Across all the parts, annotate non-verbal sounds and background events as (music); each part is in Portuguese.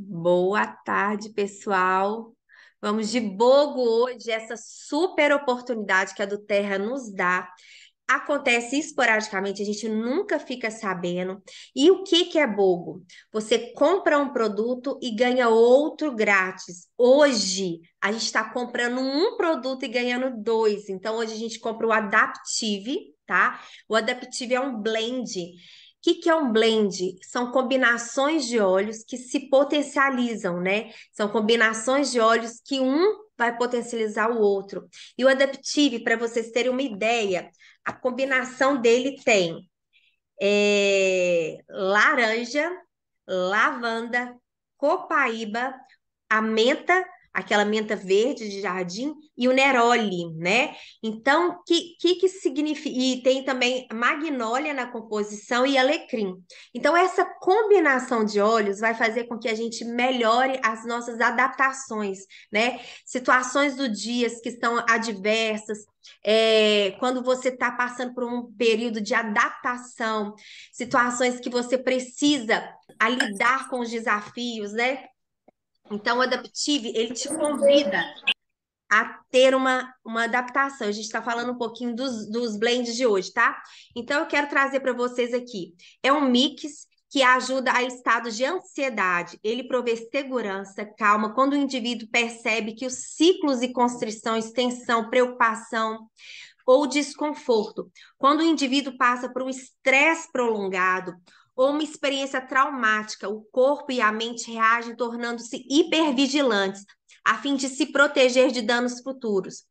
Boa tarde, pessoal. Vamos de Bogo hoje, essa super oportunidade que a do Terra nos dá. Acontece esporadicamente, a gente nunca fica sabendo. E o que, que é Bogo? Você compra um produto e ganha outro grátis. Hoje, a gente está comprando um produto e ganhando dois. Então, hoje a gente compra o Adaptive, tá? O Adaptive é um blend o que, que é um blend? São combinações de óleos que se potencializam, né? São combinações de óleos que um vai potencializar o outro. E o Adaptive, para vocês terem uma ideia, a combinação dele tem é, laranja, lavanda, copaíba, a menta aquela menta verde de jardim e o neroli, né? Então, que que, que significa? E tem também magnólia na composição e alecrim. Então, essa combinação de óleos vai fazer com que a gente melhore as nossas adaptações, né? Situações do dia que estão adversas, é, quando você está passando por um período de adaptação, situações que você precisa lidar com os desafios, né? Então, o Adaptive, ele te convida a ter uma, uma adaptação. A gente está falando um pouquinho dos, dos blends de hoje, tá? Então, eu quero trazer para vocês aqui. É um mix que ajuda a estados de ansiedade. Ele provê segurança, calma, quando o indivíduo percebe que os ciclos de constrição, extensão, preocupação ou desconforto, quando o indivíduo passa por um estresse prolongado ou uma experiência traumática, o corpo e a mente reagem tornando-se hipervigilantes, a fim de se proteger de danos futuros.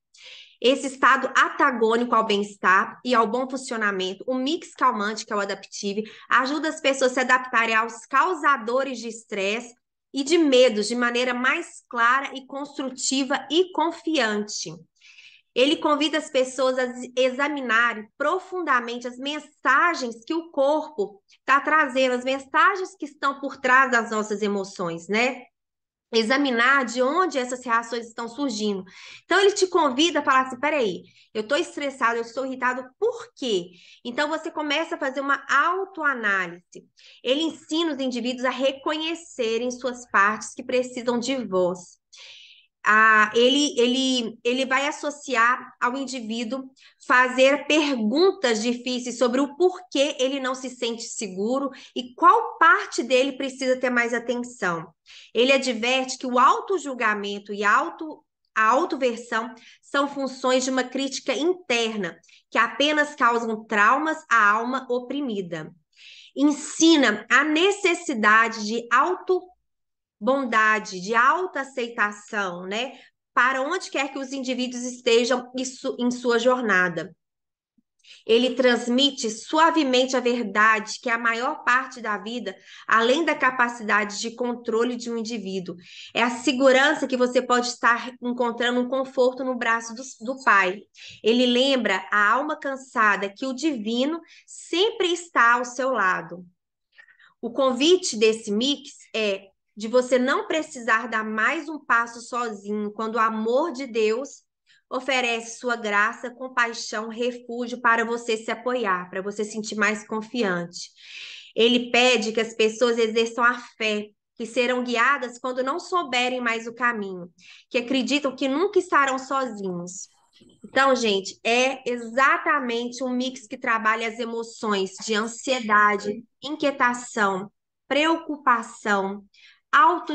Esse estado atagônico ao bem-estar e ao bom funcionamento, o mix calmante, que é o Adaptive, ajuda as pessoas a se adaptarem aos causadores de estresse e de medos de maneira mais clara e construtiva e confiante. Ele convida as pessoas a examinarem profundamente as mensagens que o corpo está trazendo, as mensagens que estão por trás das nossas emoções, né? Examinar de onde essas reações estão surgindo. Então, ele te convida a falar assim: peraí, eu estou estressado, eu estou irritado, por quê? Então, você começa a fazer uma autoanálise. Ele ensina os indivíduos a reconhecerem suas partes que precisam de voz ah, ele, ele, ele vai associar ao indivíduo fazer perguntas difíceis sobre o porquê ele não se sente seguro e qual parte dele precisa ter mais atenção. Ele adverte que o auto-julgamento e auto, a autoversão são funções de uma crítica interna que apenas causam traumas à alma oprimida. Ensina a necessidade de auto bondade, de alta aceitação, né? Para onde quer que os indivíduos estejam em sua jornada. Ele transmite suavemente a verdade que é a maior parte da vida, além da capacidade de controle de um indivíduo, é a segurança que você pode estar encontrando um conforto no braço do, do Pai. Ele lembra a alma cansada que o divino sempre está ao seu lado. O convite desse mix é de você não precisar dar mais um passo sozinho, quando o amor de Deus oferece sua graça, compaixão, refúgio para você se apoiar, para você sentir mais confiante. Ele pede que as pessoas exerçam a fé, que serão guiadas quando não souberem mais o caminho, que acreditam que nunca estarão sozinhos. Então, gente, é exatamente um mix que trabalha as emoções de ansiedade, inquietação, preocupação,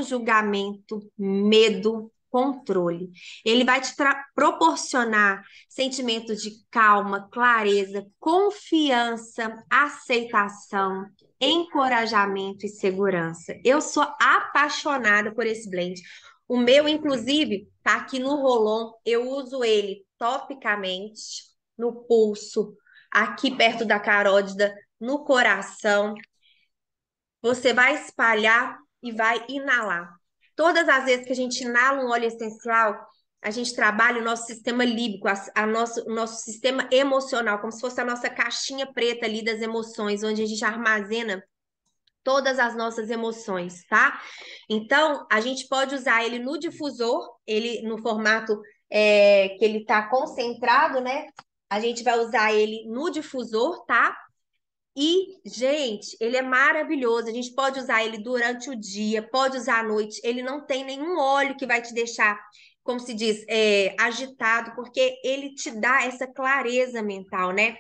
julgamento medo, controle. Ele vai te proporcionar sentimentos de calma, clareza, confiança, aceitação, encorajamento e segurança. Eu sou apaixonada por esse blend. O meu, inclusive, tá aqui no Rolon. Eu uso ele topicamente, no pulso, aqui perto da carótida, no coração. Você vai espalhar e vai inalar. Todas as vezes que a gente inala um óleo essencial, a gente trabalha o nosso sistema límbico, a, a nosso, o nosso sistema emocional, como se fosse a nossa caixinha preta ali das emoções, onde a gente armazena todas as nossas emoções, tá? Então, a gente pode usar ele no difusor, ele no formato é, que ele tá concentrado, né? A gente vai usar ele no difusor, tá? E, gente, ele é maravilhoso. A gente pode usar ele durante o dia, pode usar à noite. Ele não tem nenhum óleo que vai te deixar como se diz, é, agitado, porque ele te dá essa clareza mental, né?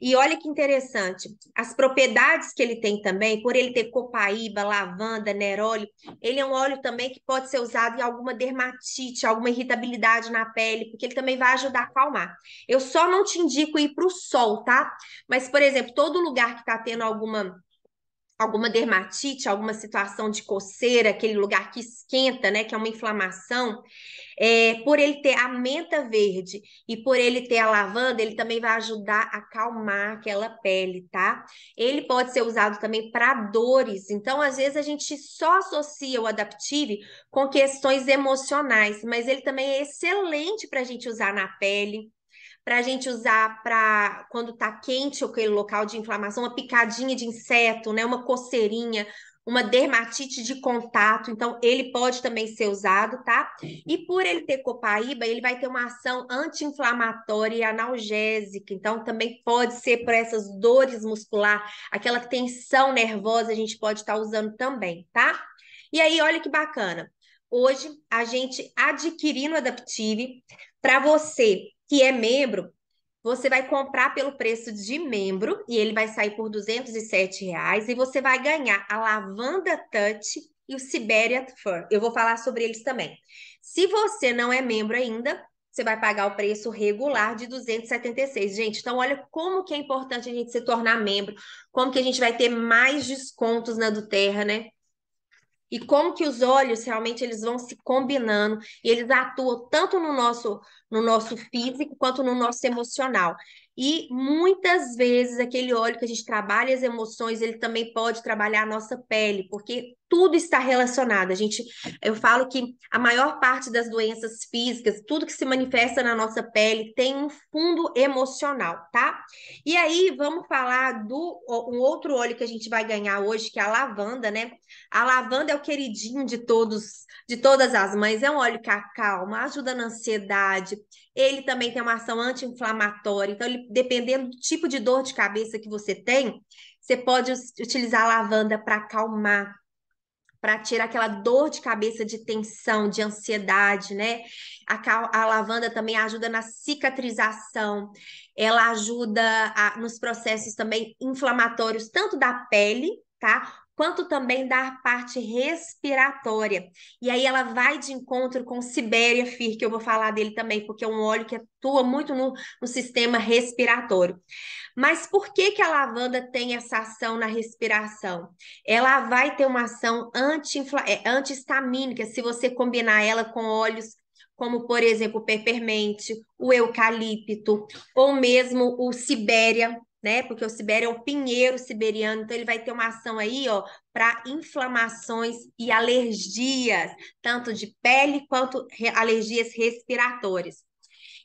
E olha que interessante, as propriedades que ele tem também, por ele ter copaíba, lavanda, neróleo, ele é um óleo também que pode ser usado em alguma dermatite, alguma irritabilidade na pele, porque ele também vai ajudar a acalmar. Eu só não te indico ir para o sol, tá? Mas, por exemplo, todo lugar que está tendo alguma alguma dermatite, alguma situação de coceira, aquele lugar que esquenta, né, que é uma inflamação, é, por ele ter a menta verde e por ele ter a lavanda, ele também vai ajudar a acalmar aquela pele, tá? Ele pode ser usado também para dores. Então, às vezes a gente só associa o Adaptive com questões emocionais, mas ele também é excelente para a gente usar na pele para a gente usar para quando está quente aquele local de inflamação, uma picadinha de inseto, né, uma coceirinha, uma dermatite de contato, então ele pode também ser usado, tá? E por ele ter copaíba, ele vai ter uma ação anti-inflamatória e analgésica, então também pode ser para essas dores muscular, aquela tensão nervosa, a gente pode estar tá usando também, tá? E aí, olha que bacana. Hoje a gente adquirindo o Adaptive para você que é membro, você vai comprar pelo preço de membro e ele vai sair por 207 reais e você vai ganhar a Lavanda Touch e o Siberia Fur. Eu vou falar sobre eles também. Se você não é membro ainda, você vai pagar o preço regular de 276. Gente, então olha como que é importante a gente se tornar membro, como que a gente vai ter mais descontos na Duterra, né? E como que os olhos realmente eles vão se combinando e eles atuam tanto no nosso no nosso físico quanto no nosso emocional. E muitas vezes aquele óleo que a gente trabalha as emoções, ele também pode trabalhar a nossa pele, porque tudo está relacionado. A gente, eu falo que a maior parte das doenças físicas, tudo que se manifesta na nossa pele tem um fundo emocional, tá? E aí vamos falar do um outro óleo que a gente vai ganhar hoje, que é a lavanda, né? A lavanda é o queridinho de todos, de todas as mães. É um óleo que acalma, ajuda na ansiedade, ele também tem uma ação anti-inflamatória. Então, ele, dependendo do tipo de dor de cabeça que você tem, você pode utilizar a lavanda para acalmar, para tirar aquela dor de cabeça de tensão, de ansiedade, né? A, a lavanda também ajuda na cicatrização, ela ajuda a, nos processos também inflamatórios, tanto da pele, tá? quanto também da parte respiratória. E aí ela vai de encontro com Sibéria Fir, que eu vou falar dele também, porque é um óleo que atua muito no, no sistema respiratório. Mas por que, que a lavanda tem essa ação na respiração? Ela vai ter uma ação é, anti-histamínica anti se você combinar ela com óleos como por exemplo o pepermente, o eucalipto ou mesmo o sibéria, né? Porque o Sibério é o pinheiro siberiano, então ele vai ter uma ação aí, ó, para inflamações e alergias, tanto de pele quanto alergias respiratórias.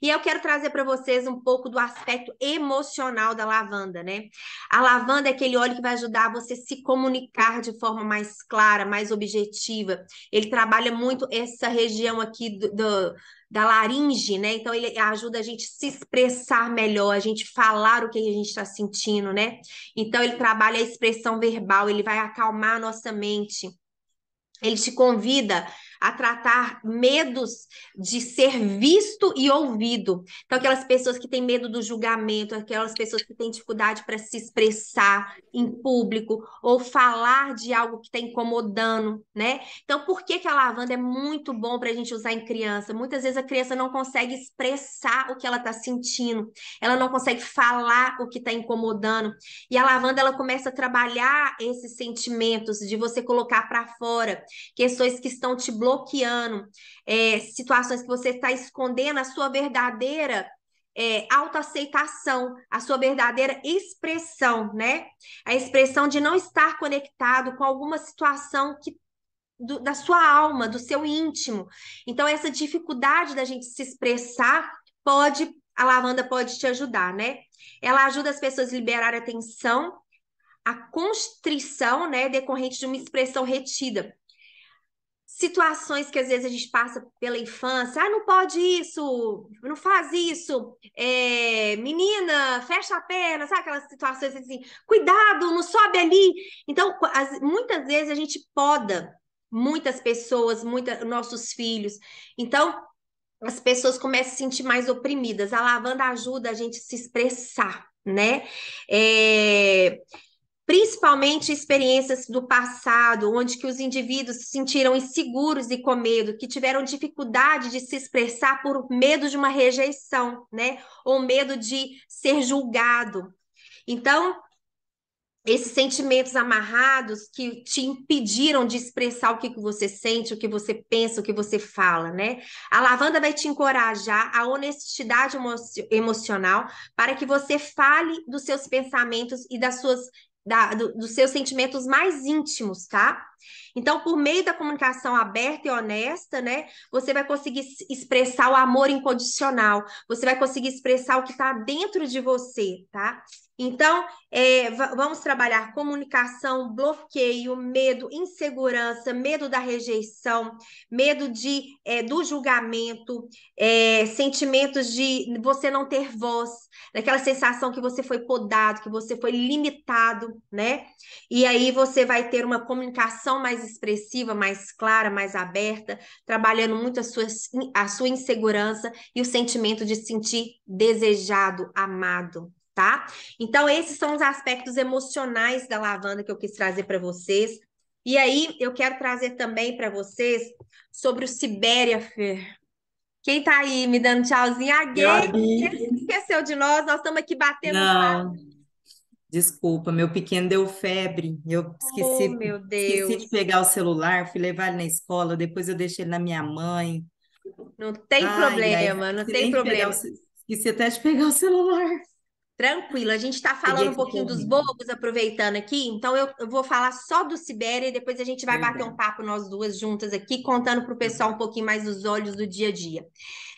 E eu quero trazer para vocês um pouco do aspecto emocional da lavanda, né? A lavanda é aquele óleo que vai ajudar você a se comunicar de forma mais clara, mais objetiva. Ele trabalha muito essa região aqui do, do da laringe, né? Então ele ajuda a gente se expressar melhor, a gente falar o que a gente está sentindo, né? Então ele trabalha a expressão verbal, ele vai acalmar a nossa mente. Ele te convida a tratar medos de ser visto e ouvido. Então, aquelas pessoas que têm medo do julgamento, aquelas pessoas que têm dificuldade para se expressar em público ou falar de algo que está incomodando, né? Então, por que, que a lavanda é muito bom para a gente usar em criança? Muitas vezes a criança não consegue expressar o que ela está sentindo, ela não consegue falar o que está incomodando. E a lavanda, ela começa a trabalhar esses sentimentos de você colocar para fora questões que estão te bloqueando bloqueando, é, situações que você está escondendo a sua verdadeira é, autoaceitação, a sua verdadeira expressão, né? A expressão de não estar conectado com alguma situação que do, da sua alma, do seu íntimo. Então, essa dificuldade da gente se expressar pode, a lavanda pode te ajudar, né? Ela ajuda as pessoas a liberar a tensão, a constrição, né, decorrente de uma expressão retida situações que às vezes a gente passa pela infância, ah, não pode isso, não faz isso, é, menina, fecha a perna, sabe aquelas situações assim, cuidado, não sobe ali. Então, as, muitas vezes a gente poda muitas pessoas, muita, nossos filhos. Então, as pessoas começam a se sentir mais oprimidas. A lavanda ajuda a gente a se expressar, né? É principalmente experiências do passado, onde que os indivíduos se sentiram inseguros e com medo, que tiveram dificuldade de se expressar por medo de uma rejeição, né? Ou medo de ser julgado. Então, esses sentimentos amarrados que te impediram de expressar o que, que você sente, o que você pensa, o que você fala, né? A lavanda vai te encorajar a honestidade emo emocional para que você fale dos seus pensamentos e das suas da, do, dos seus sentimentos mais íntimos, tá? Então, por meio da comunicação aberta e honesta, né, você vai conseguir expressar o amor incondicional, você vai conseguir expressar o que está dentro de você, tá? Então, é, vamos trabalhar comunicação, bloqueio, medo, insegurança, medo da rejeição, medo de, é, do julgamento, é, sentimentos de você não ter voz, daquela sensação que você foi podado, que você foi limitado, né? E aí você vai ter uma comunicação mais expressiva, mais clara, mais aberta, trabalhando muito a sua, a sua insegurança e o sentimento de sentir desejado, amado tá? Então, esses são os aspectos emocionais da lavanda que eu quis trazer para vocês. E aí, eu quero trazer também para vocês sobre o Sibéria Fer. Quem tá aí me dando tchauzinho? A Gabe, esqueceu de nós, nós estamos aqui batendo Não. Desculpa, meu pequeno deu febre. Eu esqueci, oh, esqueci de pegar o celular, fui levar ele na escola, depois eu deixei ele na minha mãe. Não tem ai, problema, ai, não tem problema. O, esqueci até de pegar o celular. Tranquilo, a gente está falando um pouquinho dos bobos, aproveitando aqui, então eu, eu, vou falar só do Sibéria e depois a gente vai bater um papo nós duas juntas aqui, contando para o pessoal um pouquinho mais dos olhos do dia a dia.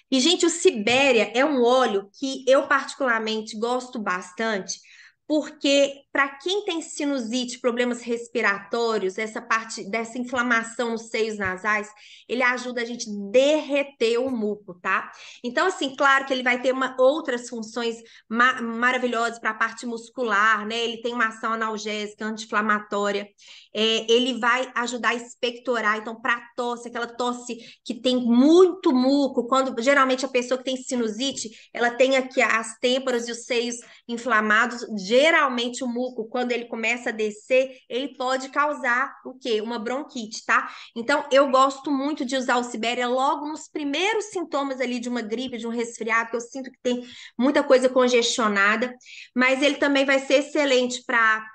E, gente, o Sibéria é um óleo que eu particularmente gosto bastante, porque para quem tem sinusite, problemas respiratórios, essa parte dessa inflamação nos seios nasais, ele ajuda a gente derreter o muco, tá? Então, assim, claro que ele vai ter uma, outras funções ma maravilhosas para a parte muscular, né? Ele tem uma ação analgésica, anti-inflamatória, é, ele vai ajudar a expectorar, então, para tosse, aquela tosse que tem muito muco, quando geralmente a pessoa que tem sinusite, ela tem aqui as têmporas e os seios inflamados, geralmente o muco quando ele começa a descer, ele pode causar o quê? Uma bronquite, tá? Então, eu gosto muito de usar o Sibéria logo nos primeiros sintomas ali de uma gripe, de um resfriado, que eu sinto que tem muita coisa congestionada, mas ele também vai ser excelente para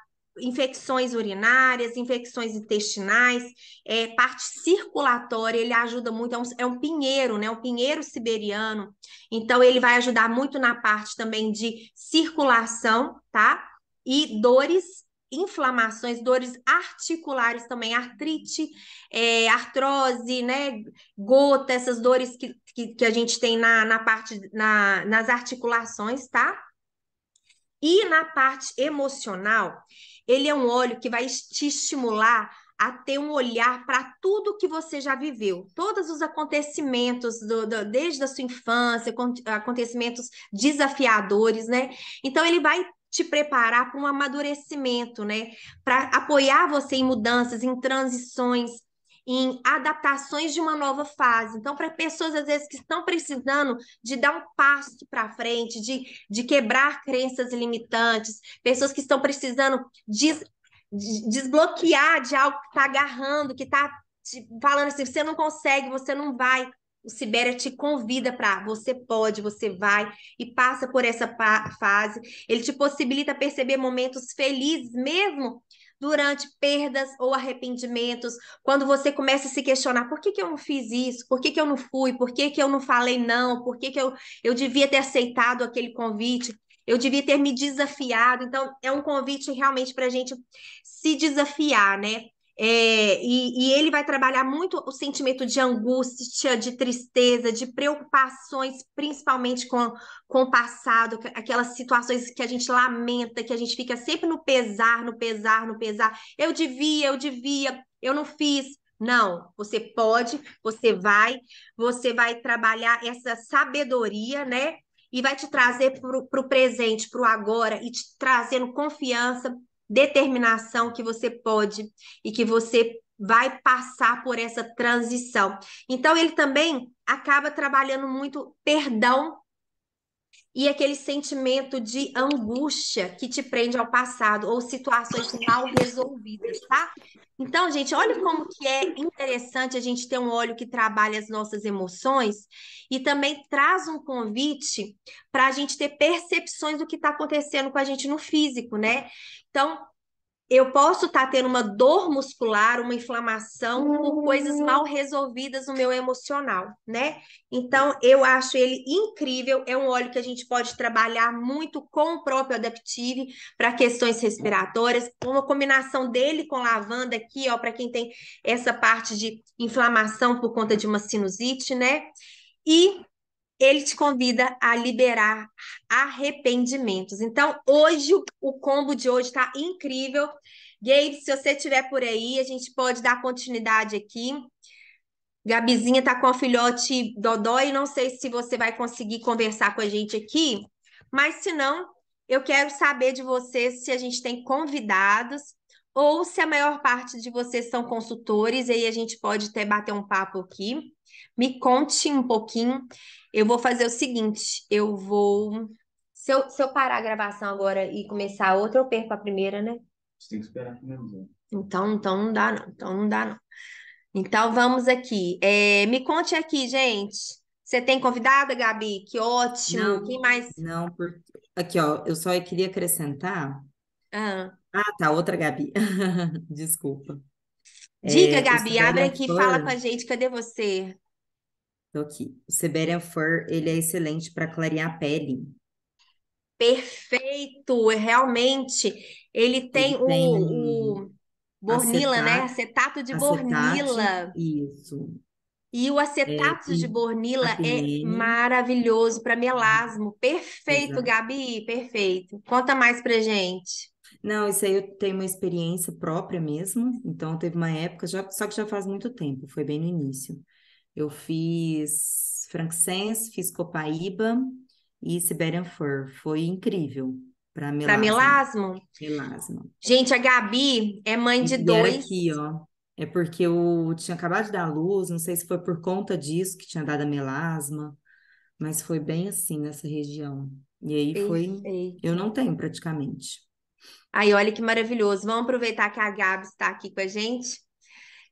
infecções urinárias, infecções intestinais, é, parte circulatória, ele ajuda muito, é um, é um, pinheiro, né? Um pinheiro siberiano. Então, ele vai ajudar muito na parte também de circulação, tá? e dores inflamações, dores articulares também, artrite, é, artrose, né, gota, essas dores que, que, que, a gente tem na, na parte, na, nas articulações, tá? E na parte emocional, ele é um óleo que vai te estimular a ter um olhar para tudo que você já viveu, todos os acontecimentos do, do, desde a sua infância, acontecimentos desafiadores, né? Então ele vai te preparar para um amadurecimento, né? Para apoiar você em mudanças, em transições, em adaptações de uma nova fase. Então, para pessoas, às vezes, que estão precisando de dar um passo para frente, de, de quebrar crenças limitantes, pessoas que estão precisando des, desbloquear de algo que está agarrando, que está falando assim: você não consegue, você não vai. O Sibéria te convida para você pode, você vai e passa por essa fase. Ele te possibilita perceber momentos felizes mesmo durante perdas ou arrependimentos, quando você começa a se questionar por que, que eu não fiz isso, por que, que eu não fui, por que, que eu não falei não, por que, que eu, eu devia ter aceitado aquele convite, eu devia ter me desafiado. Então, é um convite realmente para a gente se desafiar, né? É, e, e, ele vai trabalhar muito o sentimento de angústia, de tristeza, de preocupações, principalmente com, com o passado, aquelas situações que a gente lamenta, que a gente fica sempre no pesar, no pesar, no pesar. Eu devia, eu devia, eu não fiz. Não, você pode, você vai, você vai trabalhar essa sabedoria, né? E vai te trazer para o presente, para o agora, e te trazendo confiança, determinação que você pode e que você vai passar por essa transição. Então, ele também acaba trabalhando muito perdão e aquele sentimento de angústia que te prende ao passado ou situações mal resolvidas, tá? Então, gente, olha como que é interessante a gente ter um óleo que trabalha as nossas emoções e também traz um convite para a gente ter percepções do que está acontecendo com a gente no físico, né? Então, eu posso estar tá tendo uma dor muscular, uma inflamação por coisas uhum. mal resolvidas no meu emocional, né? Então, eu acho ele incrível. É um óleo que a gente pode trabalhar muito com o próprio Adaptive para questões respiratórias. Uma combinação dele com lavanda aqui, ó, para quem tem essa parte de inflamação por conta de uma sinusite, né? E ele te convida a liberar arrependimentos. Então, hoje, o combo de hoje está incrível. Gabe, se você estiver por aí, a gente pode dar continuidade aqui. Gabizinha está com a filhote Dodói, não sei se você vai conseguir conversar com a gente aqui, mas se não, eu quero saber de vocês se a gente tem convidados ou se a maior parte de vocês são consultores, e aí a gente pode até bater um papo aqui me conte um pouquinho. Eu vou fazer o seguinte: eu vou. Se eu, se eu parar a gravação agora e começar outra, eu perco a primeira, né? Você tem que esperar finalizar. Né? Então, então não dá, não. Então não dá, não. Então vamos aqui. É, me conte aqui, gente. Você tem convidada, Gabi? Que ótimo. Não, Quem mais? Não, por... aqui, ó. Eu só queria acrescentar. Ah, ah tá. Outra Gabi. (laughs) Desculpa. Diga, é, Gabi. Abre é aqui e fala com a gente. Cadê você? Tô aqui. O Siberian Fur, ele é excelente para clarear a pele. Perfeito! É, realmente, ele tem, ele tem o, o bornila, né? Acetato de acetato, bornila. Isso. E o acetato é, de bornila é maravilhoso para melasmo. É perfeito, Exato. Gabi, perfeito. Conta mais pra gente. Não, isso aí eu tenho uma experiência própria mesmo. Então, teve uma época, já, só que já faz muito tempo, foi bem no início, eu fiz francense, fiz Copaíba e Siberian Fur. Foi incrível. Para melasma. Para melasma? Melasma. Gente, a Gabi é mãe de e dois. aqui, ó. É porque eu tinha acabado de dar a luz, não sei se foi por conta disso que tinha dado a melasma, mas foi bem assim nessa região. E aí Perfeito. foi. Eu não tenho praticamente. Aí, olha que maravilhoso. Vamos aproveitar que a Gabi está aqui com a gente.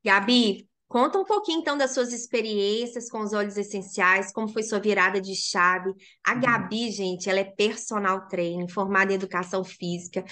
Gabi, Conta um pouquinho então das suas experiências com os óleos essenciais, como foi sua virada de chave. A uhum. Gabi, gente, ela é personal trainer, formada em educação física,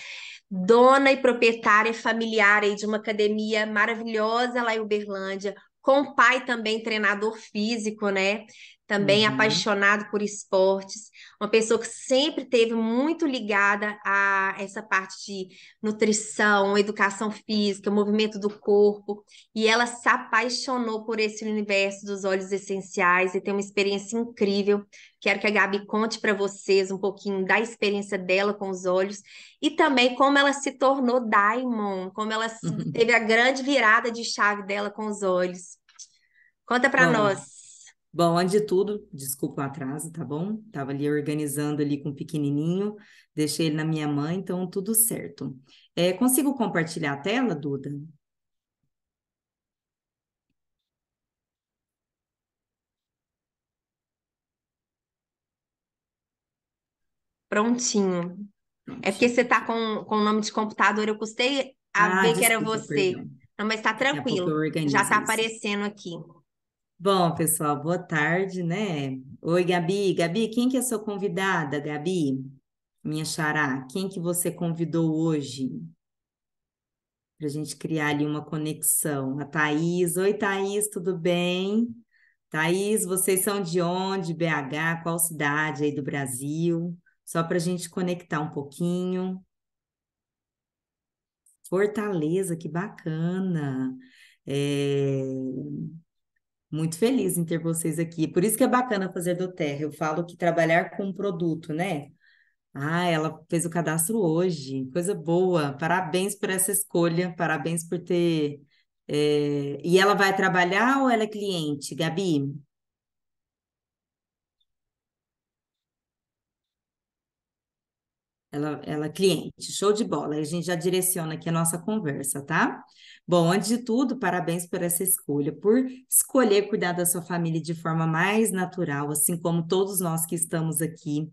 dona e proprietária familiar aí de uma academia maravilhosa lá em Uberlândia, com o pai também treinador físico, né? também uhum. apaixonado por esportes, uma pessoa que sempre teve muito ligada a essa parte de nutrição, educação física, movimento do corpo, e ela se apaixonou por esse universo dos olhos essenciais e tem uma experiência incrível. Quero que a Gabi conte para vocês um pouquinho da experiência dela com os olhos e também como ela se tornou Daimon, como ela uhum. (laughs) teve a grande virada de chave dela com os olhos. Conta para nós. Bom, antes de tudo, desculpa o atraso, tá bom? Tava ali organizando ali com o pequenininho, deixei ele na minha mãe, então tudo certo. É, consigo compartilhar a tela, Duda? Prontinho. Prontinho. É porque você tá com, com o nome de computador, eu custei a ah, ver desculpa, que era você. Perdão. Não, mas tá tranquilo. Já tá isso. aparecendo aqui. Bom, pessoal, boa tarde, né? Oi, Gabi. Gabi, quem que é sua convidada, Gabi? Minha xará, quem que você convidou hoje? Para a gente criar ali uma conexão. A Thaís. Oi, Thaís, tudo bem? Thaís, vocês são de onde? BH? Qual cidade aí do Brasil? Só para a gente conectar um pouquinho. Fortaleza, que bacana. É... Muito feliz em ter vocês aqui. Por isso que é bacana fazer do Terra. Eu falo que trabalhar com um produto, né? Ah, ela fez o cadastro hoje, coisa boa. Parabéns por essa escolha, parabéns por ter. É... E ela vai trabalhar ou ela é cliente, Gabi? Ela, ela é cliente, show de bola. A gente já direciona aqui a nossa conversa, tá? Bom, antes de tudo, parabéns por essa escolha, por escolher cuidar da sua família de forma mais natural, assim como todos nós que estamos aqui.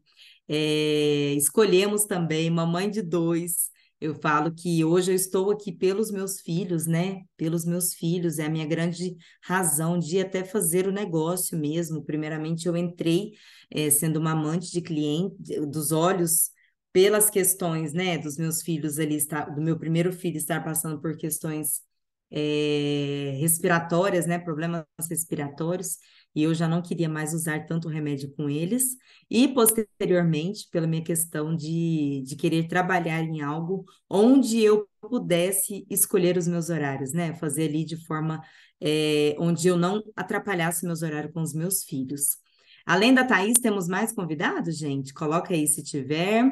É, escolhemos também, mamãe de dois. Eu falo que hoje eu estou aqui pelos meus filhos, né? Pelos meus filhos, é a minha grande razão de até fazer o negócio mesmo. Primeiramente, eu entrei é, sendo uma amante de cliente, dos olhos pelas questões, né, dos meus filhos ali, está, do meu primeiro filho estar passando por questões é, respiratórias, né, problemas respiratórios, e eu já não queria mais usar tanto remédio com eles, e posteriormente, pela minha questão de, de querer trabalhar em algo onde eu pudesse escolher os meus horários, né, fazer ali de forma é, onde eu não atrapalhasse meus horários com os meus filhos. Além da Thaís, temos mais convidados, gente? Coloca aí se tiver.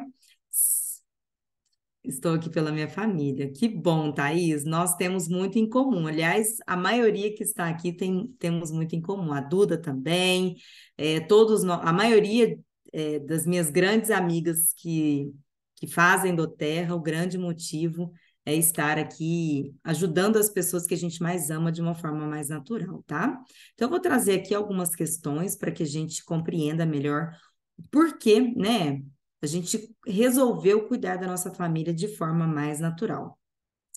Estou aqui pela minha família. Que bom, Thaís. Nós temos muito em comum. Aliás, a maioria que está aqui tem, temos muito em comum. A Duda também. É, todos nós, a maioria é, das minhas grandes amigas que, que fazem do Terra, o grande motivo é estar aqui ajudando as pessoas que a gente mais ama de uma forma mais natural, tá? Então, eu vou trazer aqui algumas questões para que a gente compreenda melhor por que, né? A gente resolveu cuidar da nossa família de forma mais natural.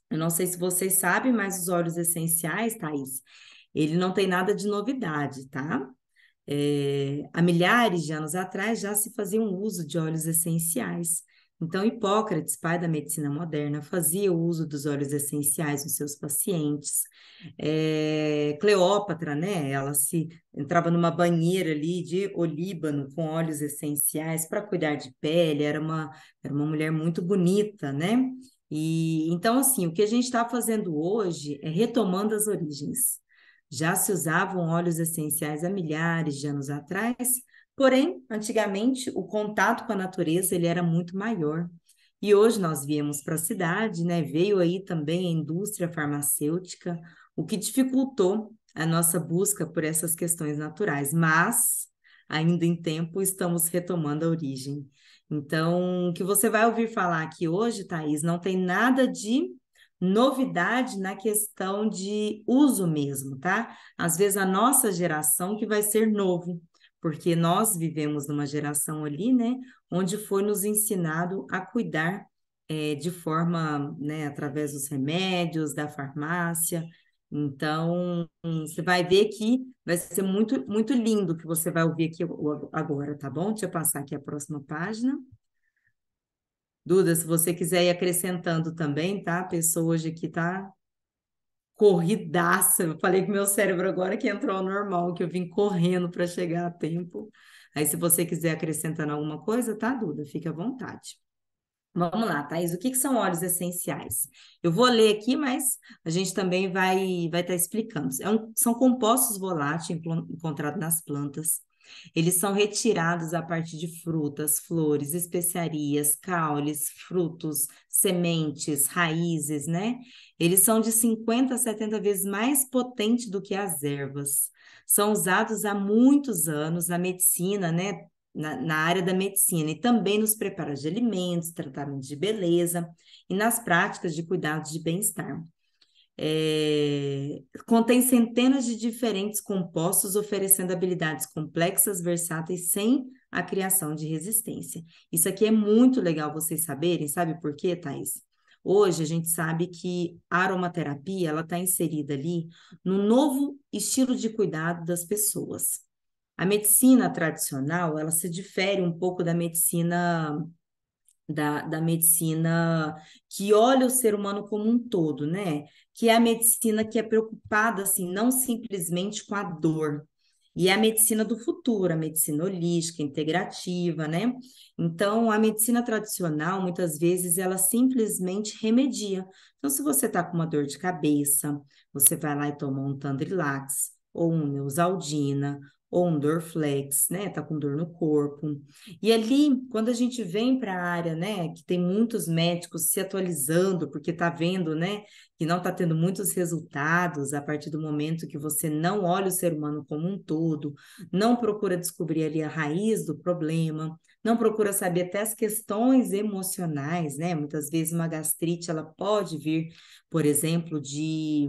Eu não sei se vocês sabem, mas os óleos essenciais, Thaís, ele não tem nada de novidade, tá? É, há milhares de anos atrás já se fazia um uso de óleos essenciais então, Hipócrates, pai da medicina moderna, fazia uso dos óleos essenciais nos seus pacientes. É, Cleópatra, né? Ela se entrava numa banheira ali de olíbano com óleos essenciais para cuidar de pele. Era uma era uma mulher muito bonita, né? E então assim, o que a gente está fazendo hoje é retomando as origens. Já se usavam óleos essenciais há milhares de anos atrás, Porém, antigamente, o contato com a natureza ele era muito maior. E hoje nós viemos para a cidade, né? veio aí também a indústria farmacêutica, o que dificultou a nossa busca por essas questões naturais. Mas, ainda em tempo, estamos retomando a origem. Então, o que você vai ouvir falar aqui hoje, Thaís, não tem nada de novidade na questão de uso mesmo, tá? Às vezes a nossa geração que vai ser novo, porque nós vivemos numa geração ali, né, onde foi nos ensinado a cuidar é, de forma, né, através dos remédios, da farmácia. Então, você vai ver que vai ser muito, muito lindo que você vai ouvir aqui agora, tá bom? Deixa eu passar aqui a próxima página. Duda, se você quiser ir acrescentando também, tá? A pessoa hoje aqui tá corridaça. Eu falei com meu cérebro agora que entrou ao normal, que eu vim correndo para chegar a tempo. Aí, se você quiser acrescentar alguma coisa, tá, Duda? Fica à vontade. Vamos lá, Thaís, o que, que, são óleos essenciais? Eu vou ler aqui, mas a gente também vai estar vai tá explicando. É um, são compostos voláteis encontrados nas plantas, eles são retirados a partir de frutas, flores, especiarias, caules, frutos, sementes, raízes, né? Eles são de 50 a 70 vezes mais potentes do que as ervas. São usados há muitos anos na medicina, né? Na, na, área da medicina e também nos preparos de alimentos, tratamento de beleza e nas práticas de cuidados de bem-estar. É, contém centenas de diferentes compostos, oferecendo habilidades complexas, versáteis, sem a criação de resistência. Isso aqui é muito legal vocês saberem, sabe por quê, Thais? Hoje a gente sabe que a aromaterapia ela está inserida ali no novo estilo de cuidado das pessoas. A medicina tradicional ela se difere um pouco da medicina da, da medicina que olha o ser humano como um todo, né? Que é a medicina que é preocupada, assim, não simplesmente com a dor. E é a medicina do futuro, a medicina holística, integrativa, né? Então, a medicina tradicional, muitas vezes, ela simplesmente remedia. Então, se você está com uma dor de cabeça, você vai lá e toma um Tandrilax, ou um Neusaldina, ou um flex, né? Tá com dor no corpo. E ali, quando a gente vem para a área, né, que tem muitos médicos se atualizando, porque tá vendo, né, que não tá tendo muitos resultados a partir do momento que você não olha o ser humano como um todo, não procura descobrir ali a raiz do problema, não procura saber até as questões emocionais, né? Muitas vezes uma gastrite ela pode vir, por exemplo, de,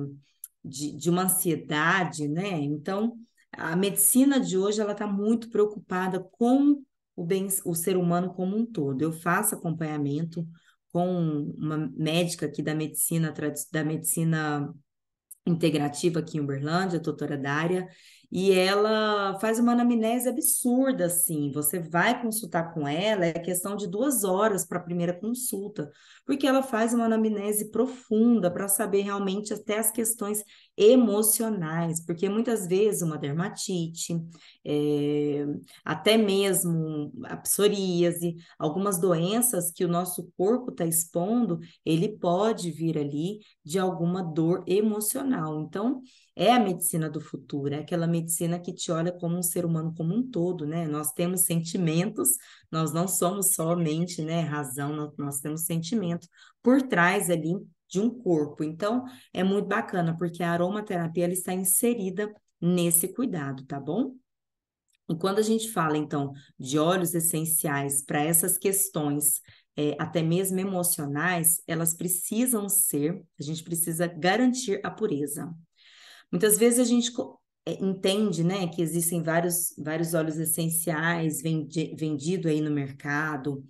de, de uma ansiedade, né? Então, a medicina de hoje ela está muito preocupada com o, bem, o ser humano como um todo. Eu faço acompanhamento com uma médica aqui da medicina da medicina integrativa aqui em Uberlândia, a doutora Dária, e ela faz uma anamnese absurda, assim. Você vai consultar com ela, é questão de duas horas para a primeira consulta, porque ela faz uma anamnese profunda para saber realmente até as questões emocionais, porque muitas vezes uma dermatite, é, até mesmo a psoríase, algumas doenças que o nosso corpo está expondo, ele pode vir ali de alguma dor emocional. Então, é a medicina do futuro, é aquela medicina que te olha como um ser humano como um todo, né? Nós temos sentimentos, nós não somos somente, né, razão, nós, nós temos sentimento por trás ali de um corpo. Então, é muito bacana porque a aromaterapia ela está inserida nesse cuidado, tá bom? E quando a gente fala então de óleos essenciais para essas questões é, até mesmo emocionais, elas precisam ser, a gente precisa garantir a pureza. Muitas vezes a gente é, entende, né, que existem vários, vários óleos essenciais vendi, vendido aí no mercado,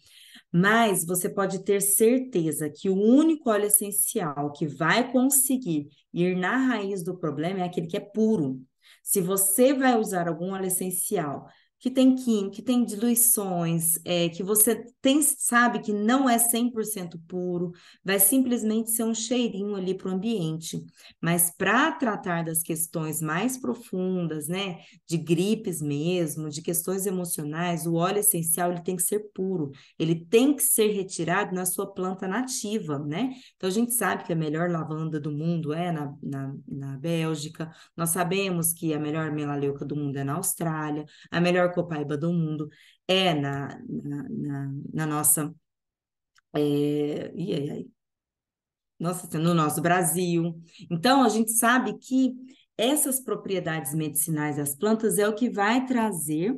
mas você pode ter certeza que o único óleo essencial que vai conseguir ir na raiz do problema é aquele que é puro. Se você vai usar algum óleo essencial que tem Kim, que tem diluições, é, que você tem, sabe que não é 100% puro, vai simplesmente ser um cheirinho ali para o ambiente. Mas para tratar das questões mais profundas, né, de gripes mesmo, de questões emocionais, o óleo essencial ele tem que ser puro, ele tem que ser retirado na sua planta nativa, né? Então a gente sabe que a melhor lavanda do mundo é na, na, na Bélgica, nós sabemos que a melhor melaleuca do mundo é na Austrália, a melhor Copaiba do mundo é na, na, na, na nossa. É, nossa, assim, no nosso Brasil. Então, a gente sabe que essas propriedades medicinais das plantas é o que vai trazer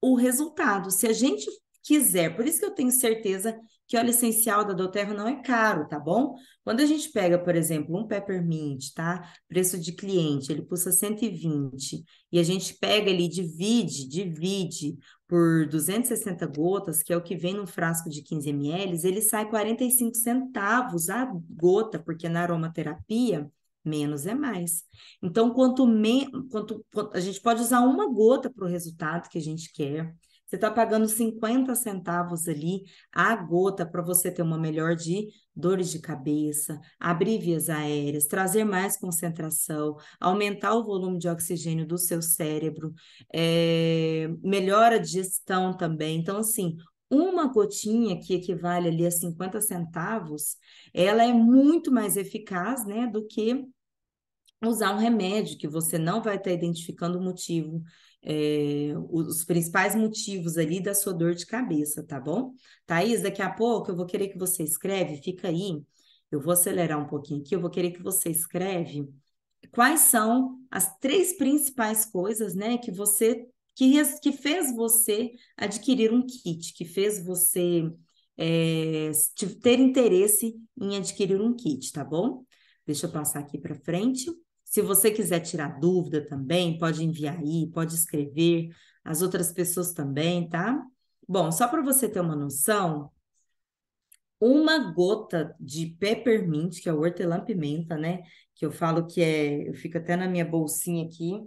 o resultado. Se a gente quiser. Por isso que eu tenho certeza que óleo essencial da Doterra não é caro, tá bom? Quando a gente pega, por exemplo, um peppermint, tá? Preço de cliente, ele custa 120, e a gente pega ele divide, divide por 260 gotas, que é o que vem num frasco de 15 ml, ele sai 45 centavos a gota, porque na aromaterapia menos é mais. Então, quanto, menos, quanto a gente pode usar uma gota para o resultado que a gente quer. Você está pagando 50 centavos ali a gota para você ter uma melhor de dores de cabeça, abrir vias aéreas, trazer mais concentração, aumentar o volume de oxigênio do seu cérebro, é, melhora a digestão também. Então, assim, uma gotinha que equivale ali a 50 centavos, ela é muito mais eficaz, né, do que usar um remédio que você não vai estar tá identificando o motivo, é, os principais motivos ali da sua dor de cabeça, tá bom? Thaís, daqui a pouco eu vou querer que você escreve, fica aí, eu vou acelerar um pouquinho aqui, eu vou querer que você escreve quais são as três principais coisas, né, que você que, que fez você adquirir um kit, que fez você é, ter interesse em adquirir um kit, tá bom? Deixa eu passar aqui para frente. Se você quiser tirar dúvida também, pode enviar aí, pode escrever, as outras pessoas também, tá? Bom, só para você ter uma noção, uma gota de peppermint, que é o hortelã-pimenta, né? Que eu falo que é. Eu fico até na minha bolsinha aqui,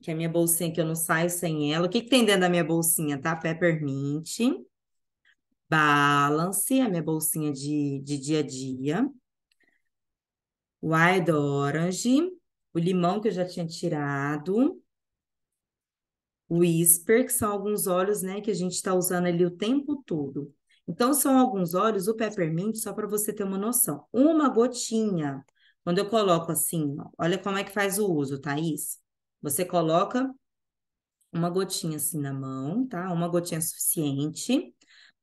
que é a minha bolsinha que eu não saio sem ela. O que, que tem dentro da minha bolsinha, tá? Peppermint, Balance, a minha bolsinha de, de dia a dia. Wild Orange, o limão que eu já tinha tirado, Whisper, que são alguns óleos, né, que a gente está usando ali o tempo todo. Então, são alguns óleos, o peppermint, só para você ter uma noção. Uma gotinha. Quando eu coloco assim, ó, olha como é que faz o uso, Thaís. Você coloca uma gotinha assim na mão, tá? Uma gotinha suficiente.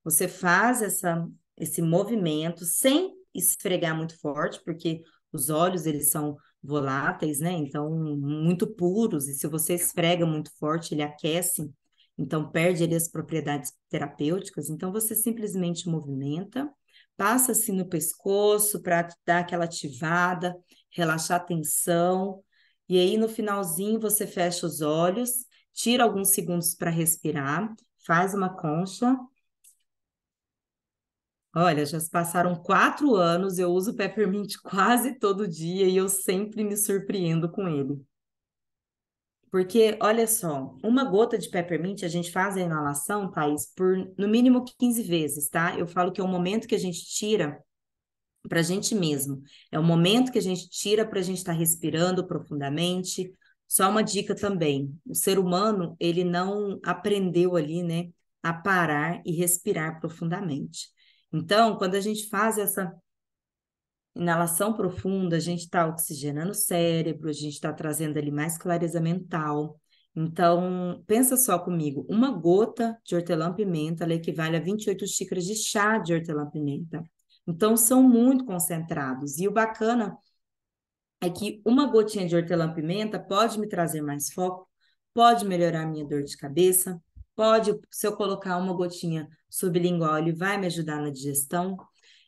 Você faz essa, esse movimento sem esfregar muito forte, porque os olhos eles são voláteis, né? Então, muito puros, e se você esfrega muito forte, ele aquece, então perde ali as propriedades terapêuticas. Então, você simplesmente movimenta, passa assim no pescoço para dar aquela ativada, relaxar a tensão. E aí, no finalzinho, você fecha os olhos, tira alguns segundos para respirar, faz uma concha Olha, já se passaram quatro anos, eu uso Peppermint (laughs) quase todo dia e eu sempre me surpreendo com ele. Porque, olha só, uma gota de peppermint, a gente faz a inalação, Thais, por no mínimo 15 vezes, tá? Eu falo que é o momento que a gente tira para a gente mesmo. É o momento que a gente tira para a gente estar tá respirando profundamente. Só uma dica também: o ser humano, ele não aprendeu ali, né, a parar e respirar profundamente. Então, quando a gente faz essa inalação profunda, a gente está oxigenando o cérebro, a gente está trazendo ali mais clareza mental. Então, pensa só comigo, uma gota de hortelã-pimenta equivale a 28 xícaras de chá de hortelã-pimenta. Então, são muito concentrados. E o bacana é que uma gotinha de hortelã-pimenta pode me trazer mais foco, pode melhorar minha dor de cabeça, Pode, se eu colocar uma gotinha sublingual, ele vai me ajudar na digestão.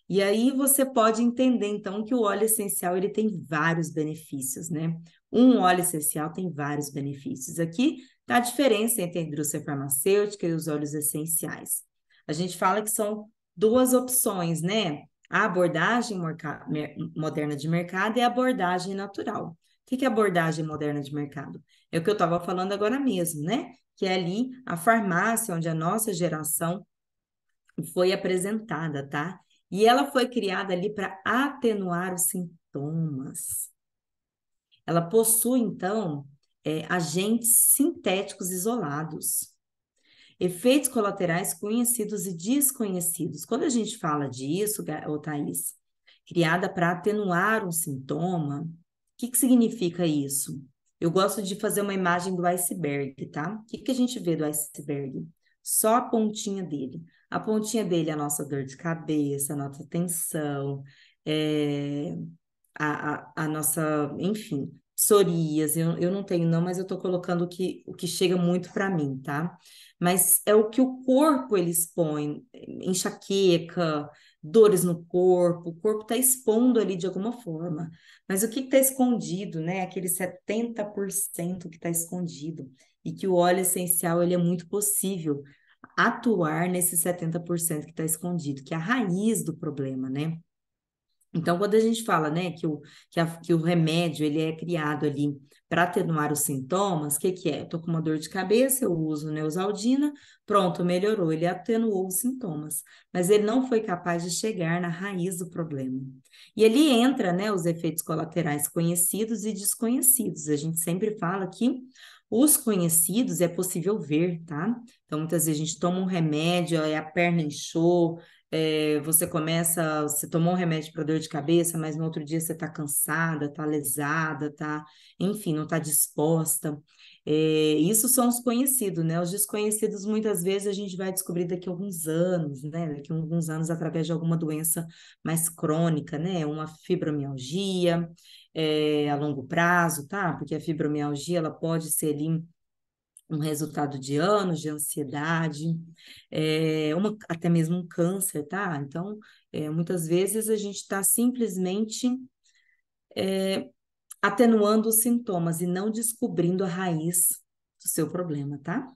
E aí você pode entender então que o óleo essencial ele tem vários benefícios, né? Um óleo essencial tem vários benefícios. Aqui tá a diferença entre a indústria farmacêutica e os óleos essenciais. A gente fala que são duas opções, né? A abordagem moderna de mercado e a abordagem natural. O que é abordagem moderna de mercado? É o que eu estava falando agora mesmo, né? que é ali a farmácia onde a nossa geração foi apresentada, tá? E ela foi criada ali para atenuar os sintomas. Ela possui, então, é, agentes sintéticos isolados, efeitos colaterais conhecidos e desconhecidos. Quando a gente fala disso, ô Thaís, criada para atenuar um sintoma, o que, que significa isso? Eu gosto de fazer uma imagem do iceberg, tá? O que, que a gente vê do iceberg? Só a pontinha dele. A pontinha dele é a nossa dor de cabeça, a nossa tensão, é, a, a, a, nossa, enfim, psorias. Eu, eu não tenho, não, mas eu tô colocando o que, o que chega muito para mim, tá? Mas é o que o corpo ele expõe, enxaqueca, dores no corpo, o corpo está expondo ali de alguma forma. Mas o que está escondido, né? Aquele 70% que está escondido. E que o óleo essencial ele é muito possível atuar nesse 70% que está escondido, que é a raiz do problema, né? Então, quando a gente fala né, que, o, que, a, que o remédio ele é criado ali para atenuar os sintomas, o que, que é? Eu estou com uma dor de cabeça, eu uso neusaldina, pronto, melhorou, ele atenuou os sintomas, mas ele não foi capaz de chegar na raiz do problema. E ali entra né, os efeitos colaterais conhecidos e desconhecidos. A gente sempre fala que os conhecidos é possível ver, tá? Então, muitas vezes a gente toma um remédio, a perna inchou, é, você começa, você tomou um remédio para dor de cabeça, mas no outro dia você está cansada, está lesada, tá, enfim, não está disposta. É, isso são os conhecidos, né? Os desconhecidos muitas vezes a gente vai descobrir daqui a alguns anos, né? Daqui a alguns anos através de alguma doença mais crônica, né? Uma fibromialgia é, a longo prazo, tá? Porque a fibromialgia ela pode ser ali um resultado de anos de ansiedade, é, uma, até mesmo um câncer, tá? Então, é, muitas vezes a gente está simplesmente é, atenuando os sintomas e não descobrindo a raiz do seu problema, tá?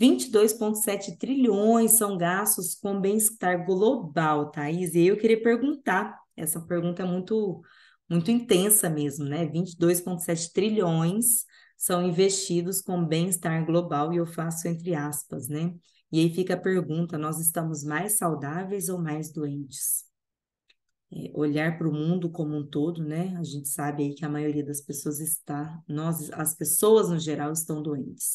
22,7 trilhões são gastos com bem-estar global, Thaís. E eu queria perguntar, essa pergunta é muito, muito intensa mesmo, né? 22,7 trilhões são investidos com bem-estar global, e eu faço entre aspas, né? E aí fica a pergunta: nós estamos mais saudáveis ou mais doentes? É, olhar para o mundo como um todo, né? A gente sabe aí que a maioria das pessoas está, nós, as pessoas no geral estão doentes.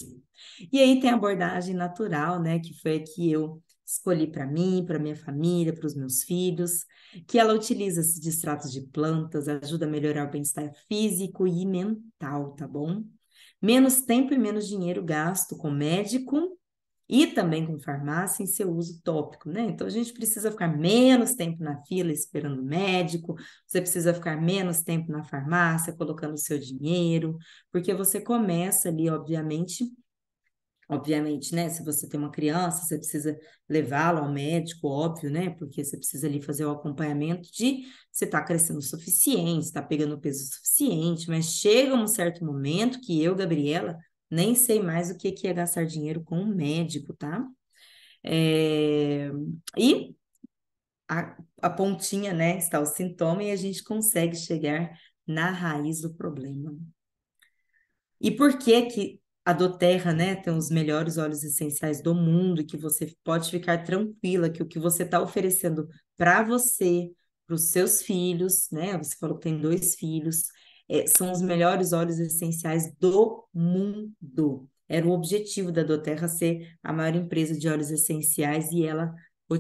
E aí tem a abordagem natural, né? Que foi a que eu escolhi para mim, para minha família, para os meus filhos, que ela utiliza-se de extratos de plantas, ajuda a melhorar o bem-estar físico e mental, tá bom? menos tempo e menos dinheiro gasto com médico e também com farmácia em seu uso tópico, né? Então a gente precisa ficar menos tempo na fila esperando o médico, você precisa ficar menos tempo na farmácia colocando o seu dinheiro, porque você começa ali, obviamente, obviamente, né? Se você tem uma criança, você precisa levá-la ao médico, óbvio, né? Porque você precisa ali fazer o acompanhamento de você está crescendo o suficiente, está pegando peso suficiente, mas chega um certo momento que eu, Gabriela, nem sei mais o que, é gastar dinheiro com um médico, tá? É... E a, a pontinha, né? Está o sintoma e a gente consegue chegar na raiz do problema. E por que que a Doterra, né, tem os melhores óleos essenciais do mundo e que você pode ficar tranquila que o que você está oferecendo para você, para os seus filhos, né, você falou que tem dois filhos, é, são os melhores óleos essenciais do mundo. Era o objetivo da Doterra ser a maior empresa de óleos essenciais e ela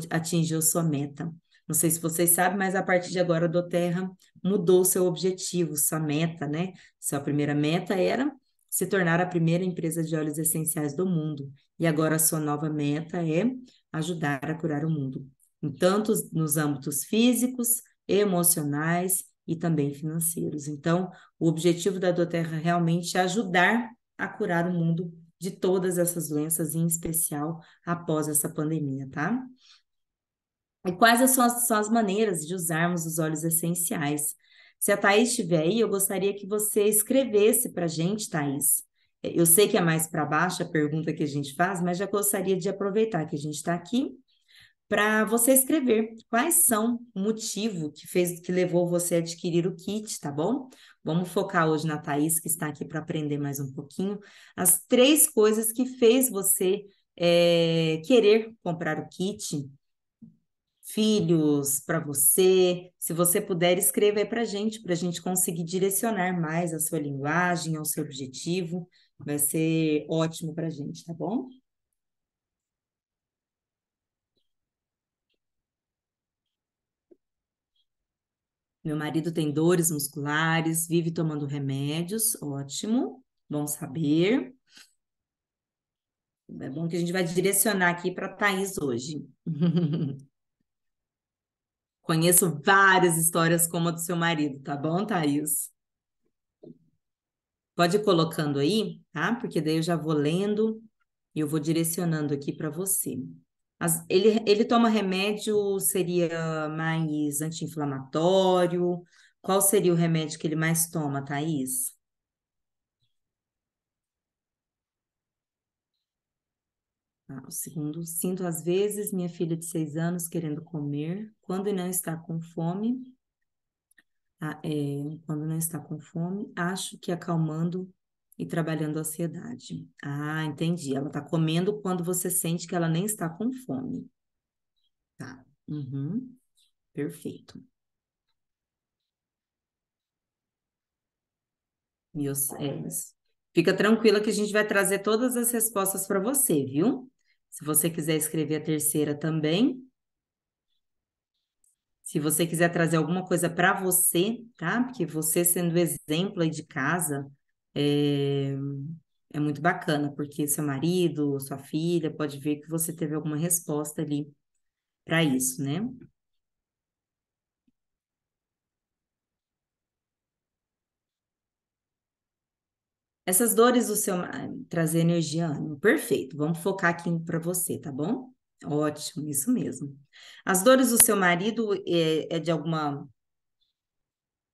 atingiu sua meta. Não sei se vocês sabem, mas a partir de agora a Doterra mudou seu objetivo, sua meta, né? Sua primeira meta era se tornar a primeira empresa de óleos essenciais do mundo. E agora sua nova meta é ajudar a curar o mundo, tantos nos âmbitos físicos, emocionais e também financeiros. Então, o objetivo da Doterra é realmente é ajudar a curar o mundo de todas essas doenças, em especial após essa pandemia, tá? E quais são as, são as maneiras de usarmos os óleos essenciais? Se a Thaís estiver aí, eu gostaria que você escrevesse para a gente, Thaís. Eu sei que é mais para baixo a pergunta que a gente faz, mas já gostaria de aproveitar que a gente está aqui para você escrever quais são o motivo que fez que levou você a adquirir o kit, tá bom? Vamos focar hoje na Thaís, que está aqui para aprender mais um pouquinho, as três coisas que fez você é, querer comprar o kit filhos, para você. Se você puder, escreva aí para a gente, para a gente conseguir direcionar mais a sua linguagem, ao seu objetivo. Vai ser ótimo para a gente, tá bom? Meu marido tem dores musculares, vive tomando remédios, ótimo, bom saber. É bom que a gente vai direcionar aqui para a Thaís hoje. (laughs) Conheço várias histórias como a do seu marido, tá bom, Thaís? Pode ir colocando aí, tá? Porque daí eu já vou lendo e eu vou direcionando aqui para você. As, ele, ele toma remédio, seria mais anti-inflamatório? Qual seria o remédio que ele mais toma, Thaís? Ah, o segundo, sinto às vezes minha filha de seis anos querendo comer quando não está com fome. Ah, é, quando não está com fome, acho que acalmando e trabalhando a ansiedade. Ah, entendi. Ela está comendo quando você sente que ela nem está com fome. Tá. Uhum. Perfeito. Meus, é, fica tranquila que a gente vai trazer todas as respostas para você, viu? Se você quiser escrever a terceira também. Se você quiser trazer alguma coisa para você, tá? Porque você sendo exemplo aí de casa é, é muito bacana, porque seu marido, sua filha pode ver que você teve alguma resposta ali para isso, né? Essas dores do seu trazer energia, ânimo, perfeito. Vamos focar aqui para você, tá bom? Ótimo, isso mesmo. As dores do seu marido é, é de alguma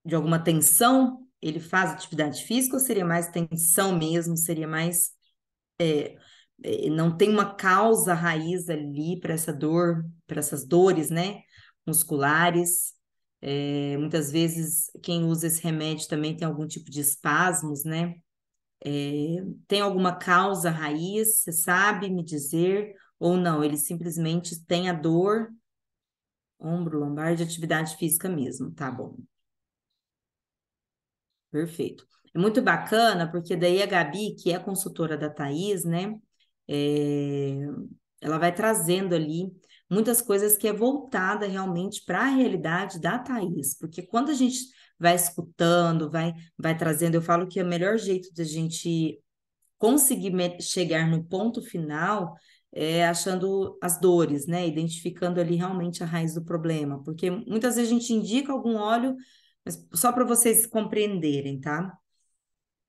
de alguma tensão? Ele faz atividade física ou seria mais tensão mesmo? Seria mais é, é não tem uma causa raiz ali para essa dor, para essas dores, né? Musculares. É, muitas vezes quem usa esse remédio também tem algum tipo de espasmos, né? É, tem alguma causa raiz, você sabe me dizer? Ou não, ele simplesmente tem a dor, ombro, lombar de atividade física mesmo, tá bom. Perfeito. É muito bacana, porque daí a Gabi, que é consultora da Thaís, né? É, ela vai trazendo ali muitas coisas que é voltada realmente para a realidade da Thaís, porque quando a gente vai escutando, vai, vai trazendo. Eu falo que o melhor jeito de a gente conseguir chegar no ponto final é achando as dores, né? Identificando ali realmente a raiz do problema. Porque muitas vezes a gente indica algum óleo, mas só para vocês compreenderem, tá?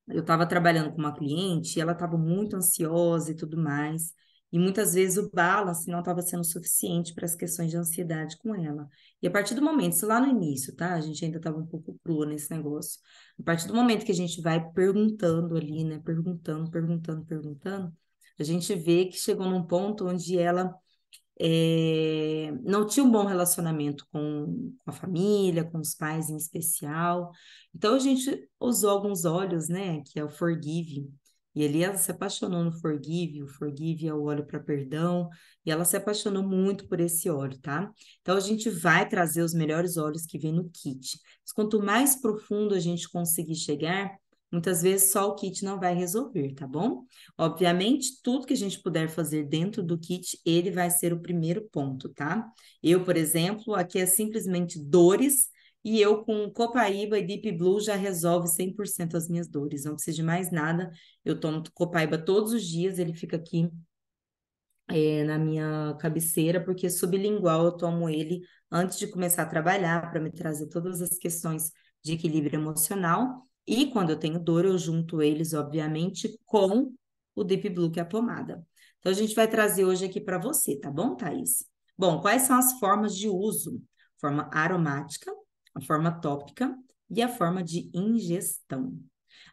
Eu estava trabalhando com uma cliente, ela estava muito ansiosa e tudo mais. E muitas vezes o balance assim, não estava sendo suficiente para as questões de ansiedade com ela. E a partir do momento, isso lá no início, tá? A gente ainda estava um pouco crua nesse negócio. A partir do momento que a gente vai perguntando ali, né? Perguntando, perguntando, perguntando, a gente vê que chegou num ponto onde ela é, não tinha um bom relacionamento com, com a família, com os pais em especial. Então a gente usou alguns olhos, né? Que é o forgiving, e Eliana se apaixonou no Forgive, o Forgive é o óleo para perdão, e ela se apaixonou muito por esse óleo, tá? Então a gente vai trazer os melhores óleos que vem no kit. Mas quanto mais profundo a gente conseguir chegar, muitas vezes só o kit não vai resolver, tá bom? Obviamente, tudo que a gente puder fazer dentro do kit, ele vai ser o primeiro ponto, tá? Eu, por exemplo, aqui é simplesmente dores e eu com Copaíba e Deep Blue já resolve 100% as minhas dores. Não preciso de mais nada. Eu tomo Copaíba todos os dias, ele fica aqui é, na minha cabeceira, porque é sublingual eu tomo ele antes de começar a trabalhar, para me trazer todas as questões de equilíbrio emocional. E quando eu tenho dor, eu junto eles, obviamente, com o Deep Blue, que é a pomada. Então, a gente vai trazer hoje aqui para você, tá bom, Thaís? Bom, quais são as formas de uso? Forma aromática, a forma tópica e a forma de ingestão.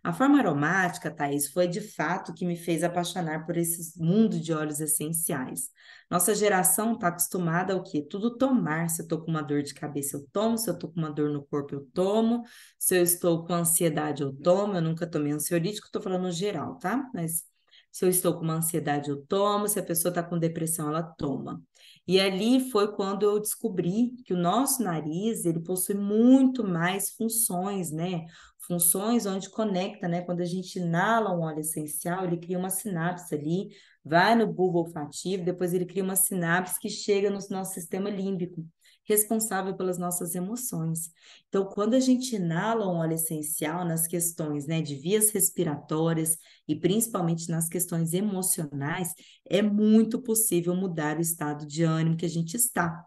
A forma aromática, Thaís, foi de fato que me fez apaixonar por esse mundo de óleos essenciais. Nossa geração está acostumada ao que? Tudo tomar. Se eu estou com uma dor de cabeça, eu tomo. Se eu estou com uma dor no corpo, eu tomo. Se eu estou com ansiedade, eu tomo. Eu nunca tomei ansiolítico, estou falando geral, tá? Mas se eu estou com uma ansiedade, eu tomo. Se a pessoa está com depressão, ela toma. E ali foi quando eu descobri que o nosso nariz, ele possui muito mais funções, né? Funções onde conecta, né? Quando a gente inala um óleo essencial, ele cria uma sinapse ali, vai no bulbo olfativo, depois ele cria uma sinapse que chega no nosso sistema límbico responsável pelas nossas emoções. Então, quando a gente inala um óleo essencial nas questões né, de vias respiratórias e principalmente nas questões emocionais, é muito possível mudar o estado de ânimo que a gente está.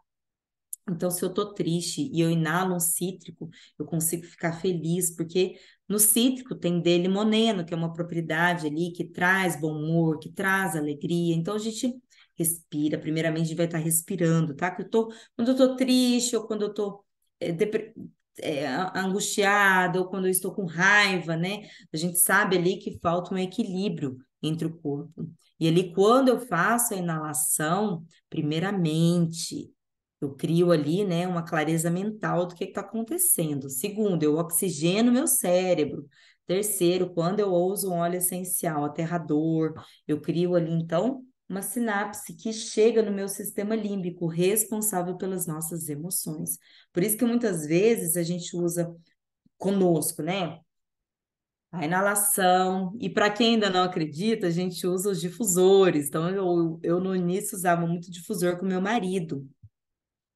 Então, se eu estou triste e eu inalo um cítrico, eu consigo ficar feliz, porque no cítrico tem dele moneno, que é uma propriedade ali que traz bom humor, que traz alegria. Então, a gente respira. Primeiramente, a gente vai estar respirando, tá? Que eu tô, quando eu tô triste, ou quando eu tô é, é, angustiada, ou quando eu estou com raiva, né? A gente sabe ali que falta um equilíbrio entre o corpo. E ali, quando eu faço a inalação, primeiramente, eu crio ali, né, uma clareza mental do que está acontecendo. Segundo, eu oxigeno meu cérebro. Terceiro, quando eu uso um óleo essencial aterrador, eu crio ali, então, uma sinapse que chega no meu sistema límbico, responsável pelas nossas emoções. Por isso que muitas vezes a gente usa conosco, né? A inalação. E para quem ainda não acredita, a gente usa os difusores. Então, eu, eu no início usava muito difusor com meu marido.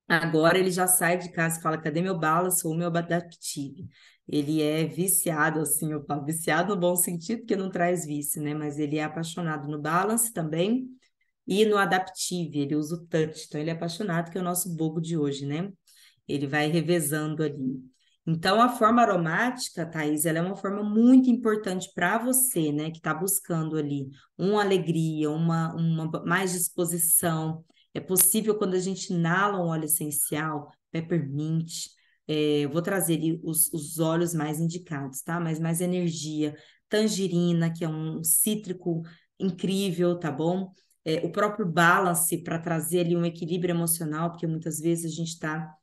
Agora ele já sai de casa e fala: cadê meu balas ou meu adaptive? Ele é viciado, assim, eu falo, viciado no bom sentido, porque não traz vício, né? Mas ele é apaixonado no balance também e no Adaptive, ele usa o touch, então ele é apaixonado, que é o nosso bogo de hoje, né? Ele vai revezando ali. Então, a forma aromática, Thaís, ela é uma forma muito importante para você, né, que está buscando ali uma alegria, uma, uma mais disposição. É possível quando a gente inala um óleo essencial, peppermint, é, vou trazer ali os, os óleos mais indicados, tá? Mas mais energia, tangerina, que é um cítrico incrível, tá bom? é, o próprio balance para trazer ali um equilíbrio emocional, porque muitas vezes a gente está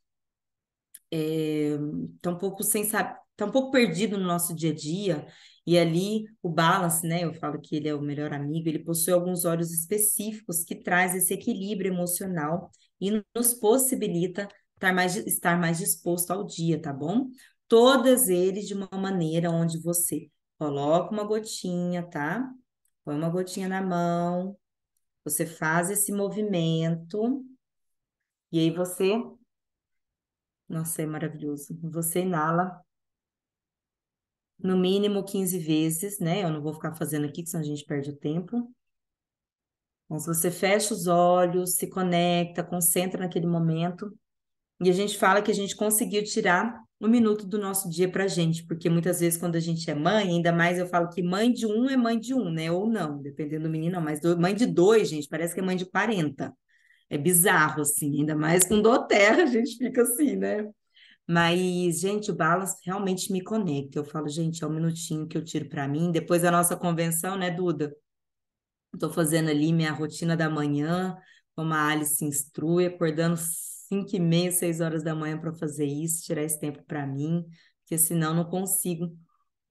é, tá um pouco sem saber, tá um pouco perdido no nosso dia a dia, e ali o balance, né? Eu falo que ele é o melhor amigo, ele possui alguns olhos específicos que traz esse equilíbrio emocional e nos possibilita estar mais, estar mais disposto ao dia, tá bom? Todas eles de uma maneira onde você coloca uma gotinha, tá? Põe uma gotinha na mão, você faz esse movimento e aí você. Nossa, é maravilhoso. Você inala no mínimo 15 vezes, né? Eu não vou ficar fazendo aqui, senão a gente perde o tempo. Mas você fecha os olhos, se conecta, concentra naquele momento. E a gente fala que a gente conseguiu tirar um minuto do nosso dia para a gente, porque muitas vezes quando a gente é mãe, ainda mais eu falo que mãe de um é mãe de um, né? Ou não, dependendo do menino, mas do, mãe de dois, gente, parece que é mãe de 40. É bizarro, assim, ainda mais com do terra (laughs) a gente fica assim, né? Mas, gente, o balance realmente me conecta. Eu falo, gente, é um minutinho que eu tiro para mim. Depois da nossa convenção, né, Duda? Estou fazendo ali minha rotina da manhã, como a Alice instrui, acordando 5 e meia, 6 horas da manhã para fazer isso, tirar esse tempo para mim, porque senão não consigo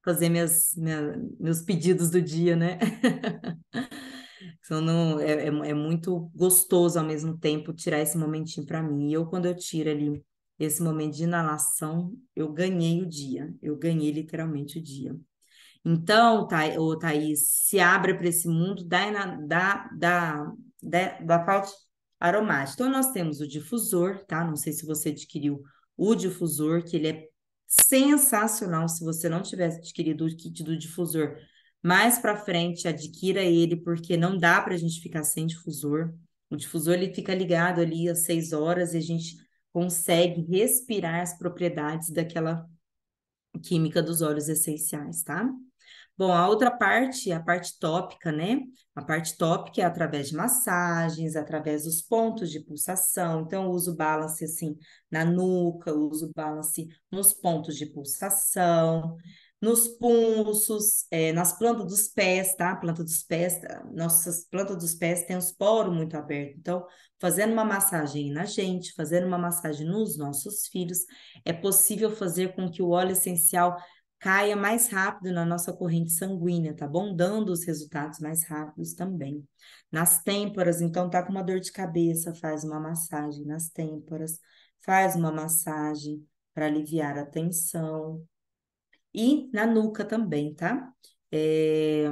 fazer minhas, minha, meus pedidos do dia, né? (laughs) então, não, é, é, é, muito gostoso ao mesmo tempo tirar esse momentinho para mim. E eu, quando eu tiro ali esse momento de inalação, eu ganhei o dia, eu ganhei literalmente o dia. Então, Tha, ô, Thaís, se abra para esse mundo da, da, da, da, da parte aromático. Então, nós temos o difusor, tá? Não sei se você adquiriu o difusor, que ele é sensacional. Se você não tivesse adquirido o kit do difusor, mais para frente adquira ele, porque não dá para a gente ficar sem difusor. O difusor ele fica ligado ali às seis horas e a gente consegue respirar as propriedades daquela química dos óleos essenciais, tá? Bom, a outra parte, a parte tópica, né? A parte tópica é através de massagens, através dos pontos de pulsação. Então, eu uso balance assim na nuca, eu uso balance nos pontos de pulsação, nos pulsos, é, nas plantas dos pés, tá? A planta dos pés, nossas plantas dos pés têm os poros muito abertos. Então, fazendo uma massagem na gente, fazendo uma massagem nos nossos filhos, é possível fazer com que o óleo essencial caia mais rápido na nossa corrente sanguínea, tá bom? Dando os resultados mais rápidos também. Nas têmporas, então, tá com uma dor de cabeça, faz uma massagem nas têmporas, faz uma massagem para aliviar a tensão. E na nuca também, tá? É...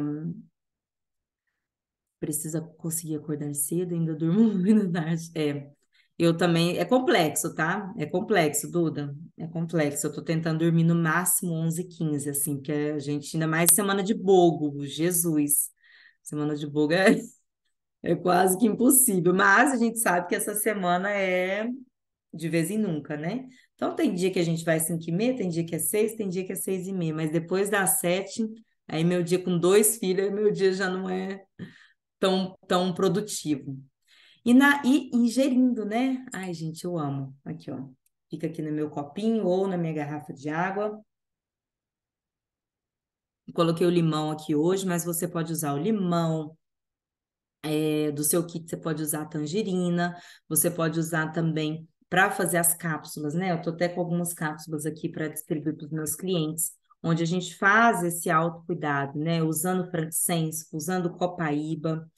Precisa conseguir acordar cedo, ainda durmo (laughs) muito tarde. É, eu também. É complexo, tá? É complexo, Duda. É complexo, eu estou tentando dormir no máximo 11 h 15, assim, porque a gente, ainda mais semana de bogo, Jesus, semana de bogo é, (laughs) é quase que impossível, mas a gente sabe que essa semana é de vez em nunca, né? Então tem dia que a gente vai 5 e meia, tem dia que é 6, tem dia que é 6 e meia, mas depois das 7, aí meu dia com dois filhos, meu dia já não é tão, tão produtivo. E, na, e ingerindo, né? Ai, gente, eu amo. Aqui, ó. Fica aqui no meu copinho ou na minha garrafa de água. Coloquei o limão aqui hoje, mas você pode usar o limão. É, do seu kit, você pode usar a tangerina, você pode usar também para fazer as cápsulas, né? Eu tô até com algumas cápsulas aqui para distribuir para os meus clientes, onde a gente faz esse autocuidado, né? Usando frankincense, usando copaíba,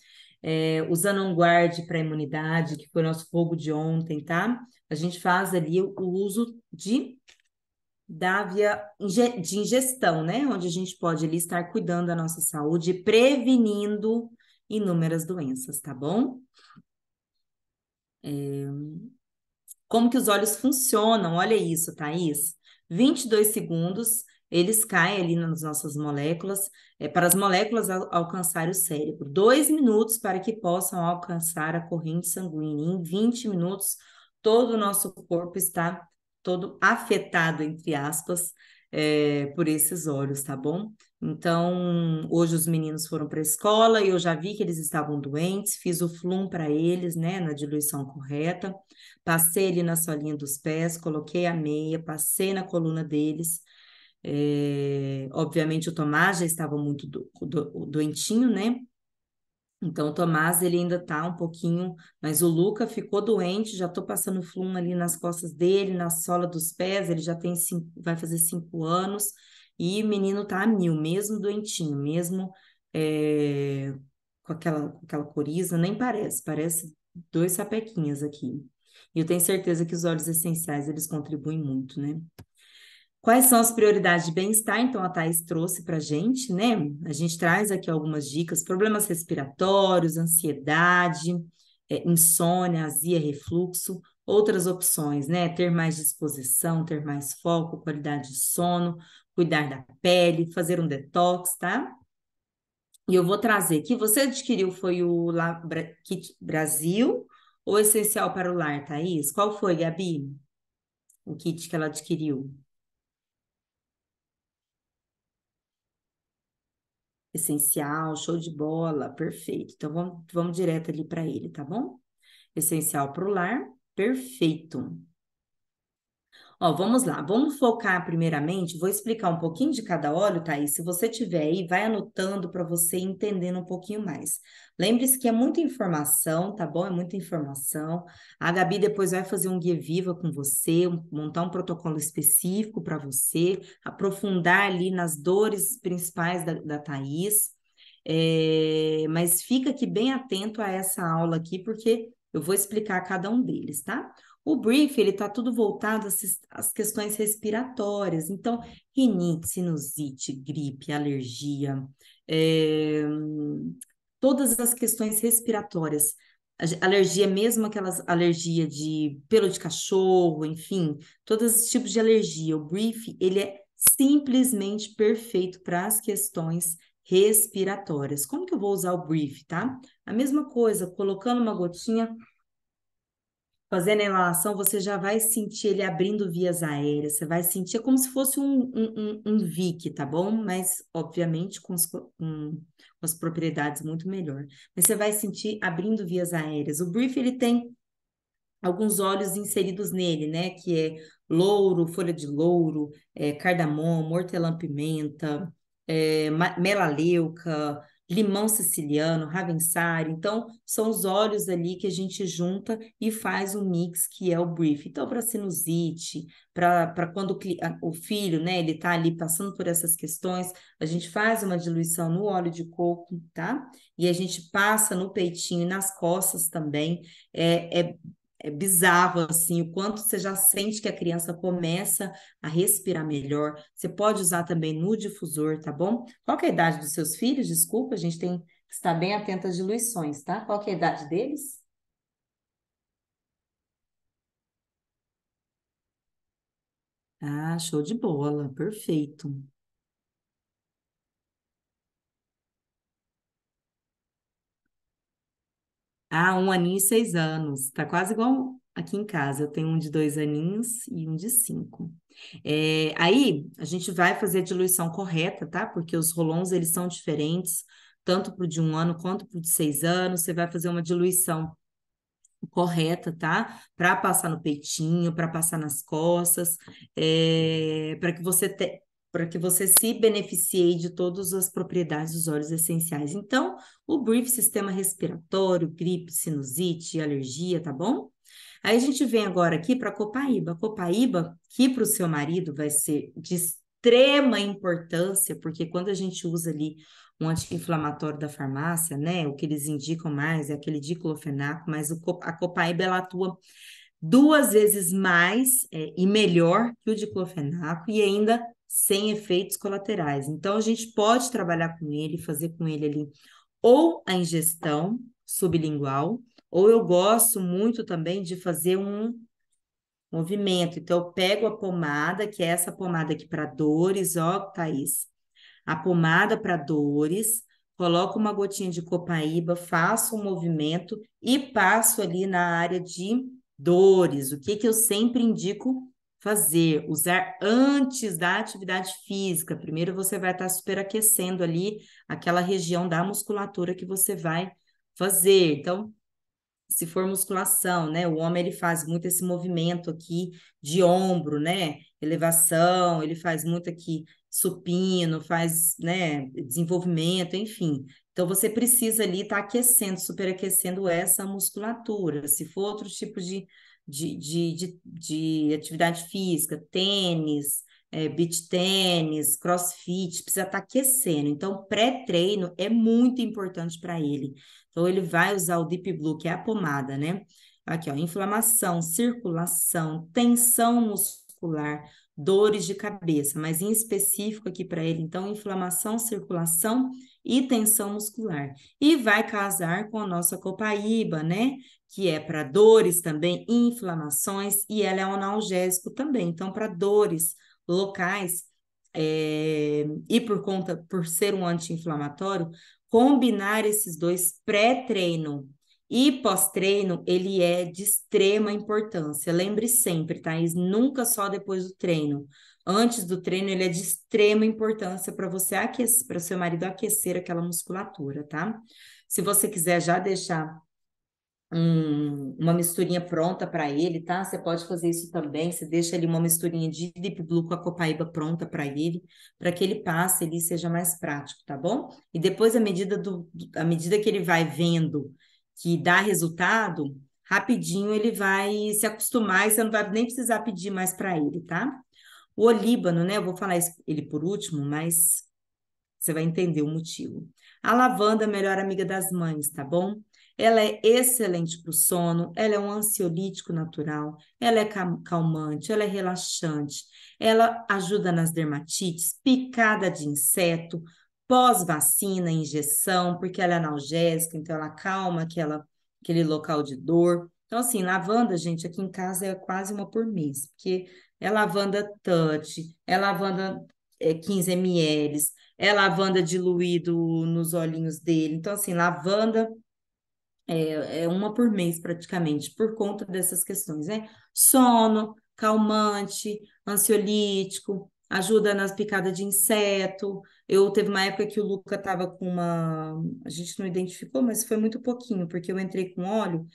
é, usando um guarde para imunidade, que foi nosso fogo de ontem, tá? A gente faz ali o uso de da via de ingestão, né? Onde a gente pode ali estar cuidando da nossa saúde, prevenindo inúmeras doenças, tá bom? É... Como que os olhos funcionam? Olha isso, Thaís. 22 segundos, eles caem ali nas nossas moléculas, é, para as moléculas al alcançar o cérebro. Dois minutos para que possam alcançar a corrente sanguínea. Em 20 minutos, todo o nosso corpo está todo afetado, entre aspas, é, por esses olhos, tá bom? Então, hoje os meninos foram para a escola e eu já vi que eles estavam doentes, fiz o flum para eles, né, na diluição correta, passei ele na solinha dos pés, coloquei a meia, passei na coluna deles. É, obviamente, o Tomás já estava muito do, do, doentinho, né? Então, o Tomás ele ainda tá um pouquinho, mas o Luca ficou doente, já tô passando flum ali nas costas dele, na sola dos pés, ele já tem cinco, vai fazer cinco anos, e o menino tá a mil, mesmo doentinho, mesmo é, com aquela, com aquela coriza, nem parece, parece dois sapequinhas aqui. E eu tenho certeza que os óleos essenciais, eles contribuem muito, né? Quais são as prioridades de bem-estar? Então, a Thais trouxe para a gente, né? A gente traz aqui algumas dicas: problemas respiratórios, ansiedade, é, insônia, azia, refluxo, outras opções, né? Ter mais disposição, ter mais foco, qualidade de sono, cuidar da pele, fazer um detox, tá? E eu vou trazer que você adquiriu foi o Kit Brasil ou Essencial para o Lar, Thaís? Qual foi, Gabi? O kit que ela adquiriu? Essencial, show de bola, perfeito. Então vamos, vamos direto ali para ele, tá bom? Essencial para o lar, perfeito. Ó, vamos lá, vamos focar primeiramente, vou explicar um pouquinho de cada óleo, Thaís. Se você tiver aí, vai anotando para você entendendo um pouquinho mais. Lembre-se que é muita informação, tá bom? É muita informação. A Gabi depois vai fazer um guia viva com você, montar um protocolo específico para você, aprofundar ali nas dores principais da, da Thaís. É, mas fica aqui bem atento a essa aula aqui, porque eu vou explicar cada um deles, tá? O brief, ele está tudo voltado às questões respiratórias. Então, rinite, sinusite, gripe, alergia, é, todas as questões respiratórias. Alergia, mesmo aquelas alergia de pelo de cachorro, enfim, todos os tipos de alergia. O brief, ele é simplesmente perfeito para as questões respiratórias. Como que eu vou usar o brief, tá? A mesma coisa, colocando uma gotinha fazendo a inalação, você já vai sentir ele abrindo vias aéreas, você vai sentir é como se fosse um, um, um, um VIC, tá bom? Mas, obviamente, com, os, com as propriedades muito melhor. Mas você vai sentir abrindo vias aéreas. O brief, ele tem alguns óleos inseridos nele, né? Que é louro, folha de louro, é, cardamomo, hortelã-pimenta, é, melaleuca, limão siciliano, ravensar. Então, são os óleos ali que a gente junta e faz um mix que é o brief. Então, para sinusite, para quando o, o filho, né, ele tá ali passando por essas questões, a gente faz uma diluição no óleo de coco, tá? E a gente passa no peitinho e nas costas também. É, é é bizarro assim o quanto você já sente que a criança começa a respirar melhor. Você pode usar também no difusor, tá bom? Qual é a idade dos seus filhos? Desculpa, a gente tem que estar bem atento às diluições, tá? Qual é a idade deles? Ah, show de bola, perfeito. Ah, um aninho e seis anos. Tá quase igual aqui em casa. Eu tenho um de dois aninhos e um de cinco. É, aí, a gente vai fazer a diluição correta, tá? Porque os rolons, eles são diferentes, tanto pro de um ano quanto pro de seis anos. Você vai fazer uma diluição correta, tá? Para passar no peitinho, para passar nas costas, é, para que você te, para que você se beneficie de todas as propriedades dos óleos essenciais. Então, o brief sistema respiratório, gripe, sinusite, alergia, tá bom? Aí a gente vem agora aqui para Copaíba. Copaíba, que para o seu marido vai ser de extrema importância, porque quando a gente usa ali um anti-inflamatório da farmácia, né? O que eles indicam mais é aquele diclofenaco, mas o, a Copaíba ela atua duas vezes mais é, e melhor que o diclofenaco e ainda sem efeitos colaterais. Então, a gente pode trabalhar com ele, fazer com ele ali ou a ingestão sublingual, ou eu gosto muito também de fazer um movimento. Então, eu pego a pomada, que é essa pomada aqui para dores, ó, Thaís. A pomada para dores, coloco uma gotinha de copaíba, faço um movimento e passo ali na área de dores. O que, que eu sempre indico fazer, usar antes da atividade física. Primeiro você vai estar superaquecendo ali aquela região da musculatura que você vai fazer. Então, se for musculação, né? O homem ele faz muito esse movimento aqui de ombro, né? Elevação, ele faz muito aqui supino, faz, né, desenvolvimento, enfim. Então, você precisa ali estar tá aquecendo, superaquecendo essa musculatura. Se for outro tipo de, de, de, de, de atividade física, tênis, é, beach tênis, crossfit, precisa estar tá aquecendo. Então, pré-treino é muito importante para ele. Então, ele vai usar o Deep Blue, que é a pomada, né? Aqui, ó, inflamação, circulação, tensão muscular, dores de cabeça, mas em específico aqui para ele, então, inflamação, circulação e tensão muscular. E vai casar com a nossa copaíba, né? Que é para dores também, inflamações, e ela é um analgésico também. Então, para dores locais, é, e por conta, por ser um anti-inflamatório, combinar esses dois pré-treino e pós-treino, ele é de extrema importância. Lembre sempre, Thaís, nunca só depois do treino antes do treino, ele é de extrema importância para você aquecer, para seu marido aquecer aquela musculatura, tá? Se você quiser já deixar um, uma misturinha pronta para ele, tá? Você pode fazer isso também. Você deixa ali uma misturinha de Deep Blue com a copaíba pronta para ele, para que ele passe ali seja mais prático, tá bom? E depois, à medida, do, à medida que ele vai vendo que dá resultado, rapidinho ele vai se acostumar e você não vai nem precisar pedir mais para ele, tá? O olíbano, né? Eu vou falar ele por último, mas você vai entender o motivo. A lavanda, melhor amiga das mães, tá bom? Ela é excelente para o sono, ela é um ansiolítico natural, ela é calmante, ela é relaxante, ela ajuda nas dermatites, picada de inseto, pós-vacina, injeção, porque ela é analgésica, então ela calma aquela, aquele local de dor. Então, assim, lavanda, gente, aqui em casa é quase uma por mês, porque é lavanda touch, é lavanda é, 15 ml, é lavanda diluído nos olhinhos dele. Então, assim, lavanda é, é uma por mês praticamente, por conta dessas questões, né? Sono, calmante, ansiolítico, ajuda nas picadas de inseto. Eu teve uma época que o Luca tava com uma, a gente não identificou, mas foi muito pouquinho, porque eu entrei com óleo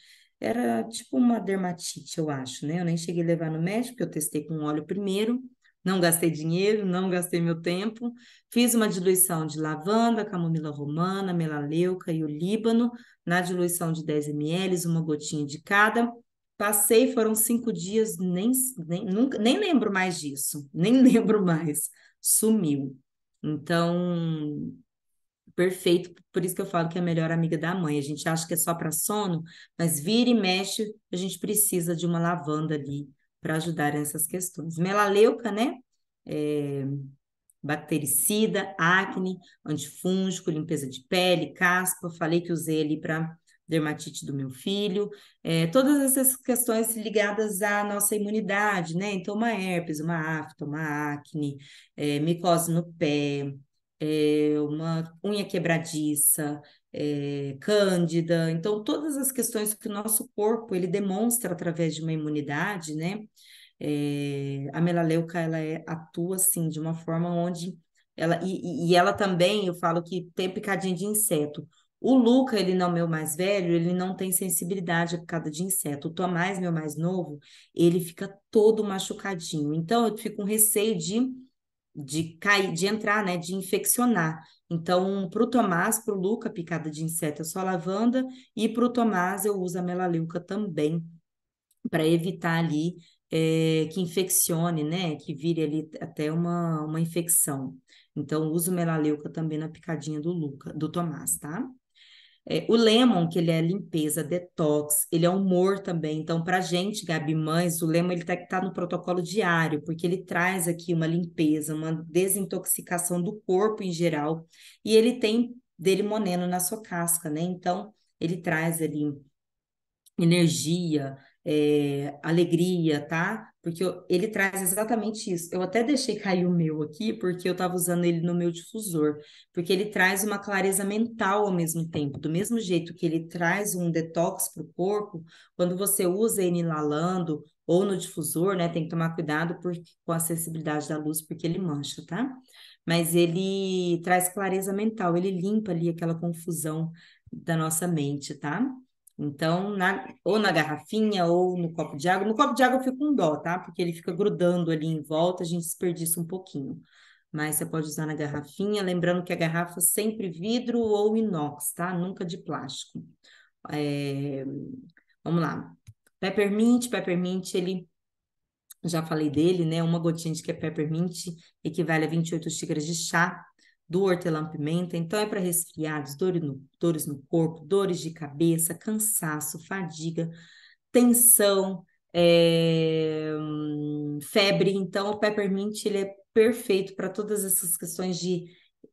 era tipo uma dermatite, eu acho, né? Eu nem cheguei a levar no médico, porque eu testei com óleo primeiro, não gastei dinheiro, não gastei meu tempo. Fiz uma diluição de lavanda, camomila romana, melaleuca e o líbano, na diluição de 10 ml, uma gotinha de cada. Passei, foram cinco dias, nem, nem, nunca, nem lembro mais disso, (laughs) nem lembro mais. Sumiu. Então, perfeito, por isso que eu falo que é a melhor amiga da mãe. A gente acha que é só para sono, mas vira e mexe, a gente precisa de uma lavanda ali para ajudar nessas questões. Melaleuca, né? É, bactericida, acne, antifúngico, limpeza de pele, caspa. Falei que usei ali para dermatite do meu filho, é, todas essas questões ligadas à nossa imunidade, né? Então, uma herpes, uma afta, uma acne, é, micose no pé, é, uma unha quebradiça, é, cândida. Então, todas as questões que o nosso corpo ele demonstra através de uma imunidade, né? É, a melaleuca ela é, atua assim de uma forma onde ela e, e ela também eu falo que tem picadinha de inseto. O Luca, ele não é meu mais velho, ele não tem sensibilidade a picada de inseto. O Tomás, meu mais novo, ele fica todo machucadinho. Então eu fico com receio de de cair, de entrar, né, de infeccionar. Então, para o Tomás, para o Luca, picada de inseto é só lavanda, e para o Tomás eu uso a melaleuca também, para evitar ali é, que infeccione, né, que vire ali até uma, uma infecção. Então, uso melaleuca também na picadinha do Luca, do Tomás, tá? É, o lemon, que ele é limpeza, detox, ele é humor também. Então, para gente, Gabi Mães, o lemon ele tá, tá no protocolo diário, porque ele traz aqui uma limpeza, uma desintoxicação do corpo em geral. E ele tem dele moneno na sua casca, né? Então, ele traz ali energia, é, alegria, tá? porque eu, ele traz exatamente isso. Eu até deixei cair o meu aqui, porque eu estava usando ele no meu difusor, porque ele traz uma clareza mental ao mesmo tempo. Do mesmo jeito que ele traz um detox para o corpo, quando você usa ele inalando ou no difusor, né? Tem que tomar cuidado por, com a sensibilidade da luz, porque ele mancha, tá? Mas ele traz clareza mental, ele limpa ali aquela confusão da nossa mente, tá? Então, na, ou na garrafinha, ou no copo de água. No copo de água eu fico com dó, tá? Porque ele fica grudando ali em volta, a gente desperdiça um pouquinho. Mas você pode usar na garrafinha, lembrando que a garrafa sempre vidro ou inox, tá? Nunca de plástico. É... Vamos lá. Peppermint, peppermint, ele já falei dele, né? Uma gotinha de que é peppermint equivale a 28 xícaras de chá do hortelã-pimenta, então é para resfriados, dores no, dores no corpo, dores de cabeça, cansaço, fadiga, tensão, é, febre. Então, o peppermint ele é perfeito para todas essas questões de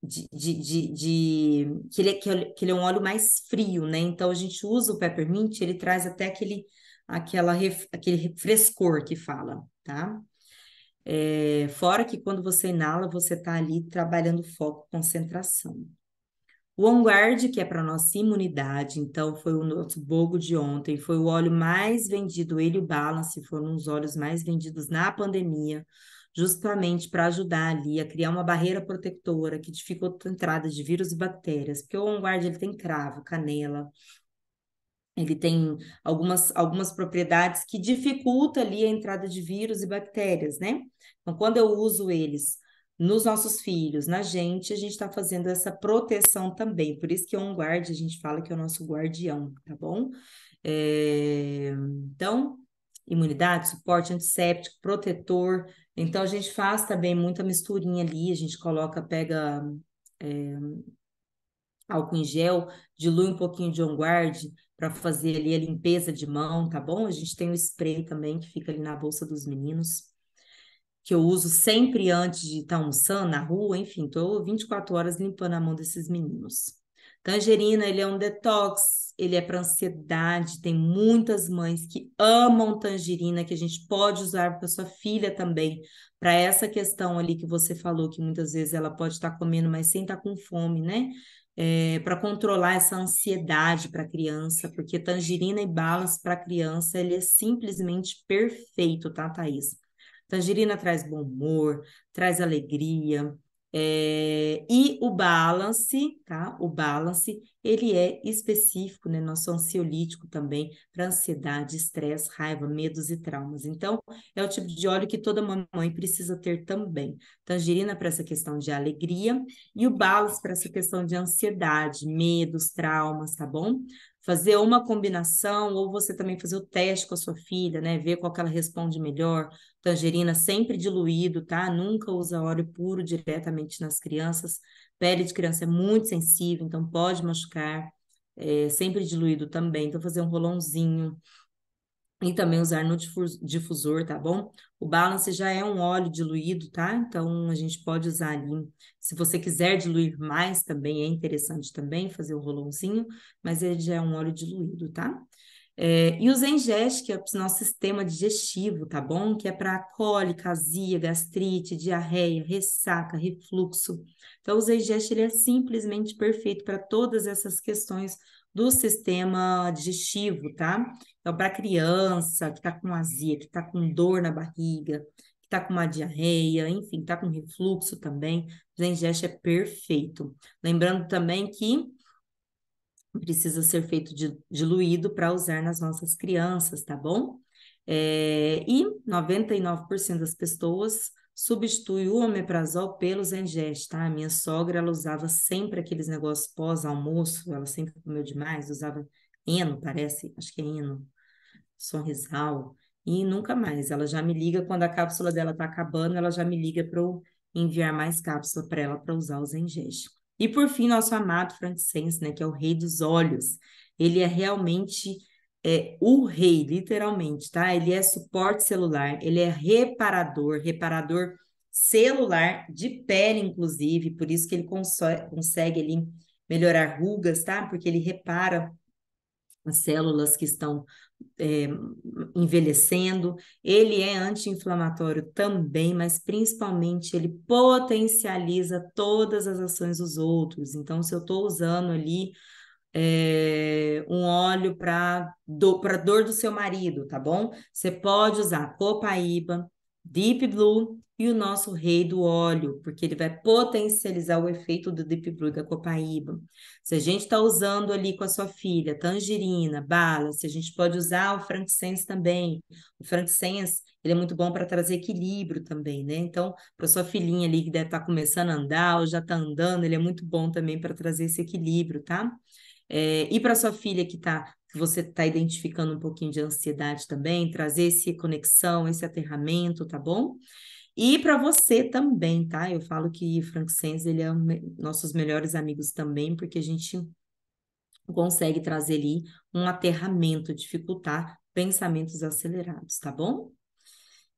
de, de, de, de, que, ele é, é, que ele é um óleo mais frio, né? Então a gente usa o peppermint, ele traz até aquele aquela ref, aquele frescor que fala, tá? É, fora que quando você inala, você está ali trabalhando foco, concentração. O OnGuard, que é para nossa imunidade, então foi o nosso bogo de ontem, foi o óleo mais vendido, ele e o Balance foram os óleos mais vendidos na pandemia, justamente para ajudar ali a criar uma barreira protetora que dificulta a entrada de vírus e bactérias, porque o OnGuard ele tem cravo, canela, ele tem algumas, algumas propriedades que dificulta ali a entrada de vírus e bactérias, né? Então, quando eu uso eles nos nossos filhos, na gente, a gente está fazendo essa proteção também. Por isso que é um guarde, a gente fala que é o nosso guardião, tá bom? É... Então, imunidade, suporte antisséptico, protetor. Então, a gente faz também muita misturinha ali, a gente coloca, pega é, álcool em gel, dilui um pouquinho de on-guard, para fazer ali a limpeza de mão, tá bom? A gente tem o spray também que fica ali na bolsa dos meninos, que eu uso sempre antes de estar tá almoçando na rua, enfim, tô 24 horas limpando a mão desses meninos. Tangerina, ele é um detox, ele é para ansiedade, tem muitas mães que amam tangerina, que a gente pode usar para sua filha também, para essa questão ali que você falou, que muitas vezes ela pode estar tá comendo, mas sem estar tá com fome, né? é, eh, para controlar essa ansiedade para a criança, porque tangerina e balas para a criança ele é simplesmente perfeito, tá, Thaís? Tangerina traz bom humor, traz alegria, é, e o balance, tá? O balance, ele é específico, né? Nosso ansiolítico também, para ansiedade, estresse, raiva, medos e traumas. Então, é o tipo de óleo que toda mamãe precisa ter também. Tangerina para essa questão de alegria e o balance para essa questão de ansiedade, medos, traumas, tá bom? fazer uma combinação, ou você também fazer o teste com a sua filha, né? Ver qual que ela responde melhor. Tangerina sempre diluído, tá? Nunca usa óleo puro diretamente nas crianças. Pele de criança é muito sensível, então pode machucar. É, sempre diluído também. Então, fazer um rolãozinho e também usar no difusor, tá bom? O balance já é um óleo diluído, tá? Então a gente pode usar ali. Se você quiser diluir mais também, é interessante também fazer o um rolãozinho, mas ele já é um óleo diluído, tá? É, e que é nosso sistema digestivo, tá bom? Que é para cólica, azia, gastrite, diarreia, ressaca, refluxo. Então, o Zengeste ele é simplesmente perfeito para todas essas questões do sistema digestivo, tá? Então, para criança que está com azia, que está com dor na barriga, que está com uma diarreia, enfim, está com refluxo também, o Zengest é perfeito. Lembrando também que precisa ser feito de, diluído para usar nas nossas crianças, tá bom? É, e 99% das pessoas Substitui o omeprazol pelos engeste, tá? A minha sogra, ela usava sempre aqueles negócios pós-almoço, ela sempre comeu demais, usava eno, parece, acho que é eno, sorrisal, e nunca mais. Ela já me liga quando a cápsula dela tá acabando, ela já me liga para eu enviar mais cápsula para ela para usar os engeste. E por fim, nosso amado frankincense, né, que é o rei dos olhos. Ele é realmente é o rei, literalmente, tá? Ele é suporte celular, ele é reparador, reparador celular, de pele, inclusive, por isso que ele consegue ele, melhorar rugas, tá? Porque ele repara as células que estão é, envelhecendo, ele é anti-inflamatório também, mas principalmente ele potencializa todas as ações dos outros. Então, se eu estou usando ali é, um óleo para do, dor do seu marido, tá bom? Você pode usar copaíba, deep blue e o nosso rei do óleo, porque ele vai potencializar o efeito do deep blue da copaíba. Se a gente está usando ali com a sua filha tangerina, bala, se a gente pode usar o frankincense também. O frankincense ele é muito bom para trazer equilíbrio também, né? Então, para sua filhinha ali que deve estar tá começando a andar ou já está andando, ele é muito bom também para trazer esse equilíbrio, tá? É, e para sua filha que tá, você está identificando um pouquinho de ansiedade também, trazer essa conexão, esse aterramento, tá bom? E para você também, tá? Eu falo que Frank Sens, ele é um, nossos melhores amigos também, porque a gente consegue trazer ali um aterramento, dificultar pensamentos acelerados, tá bom?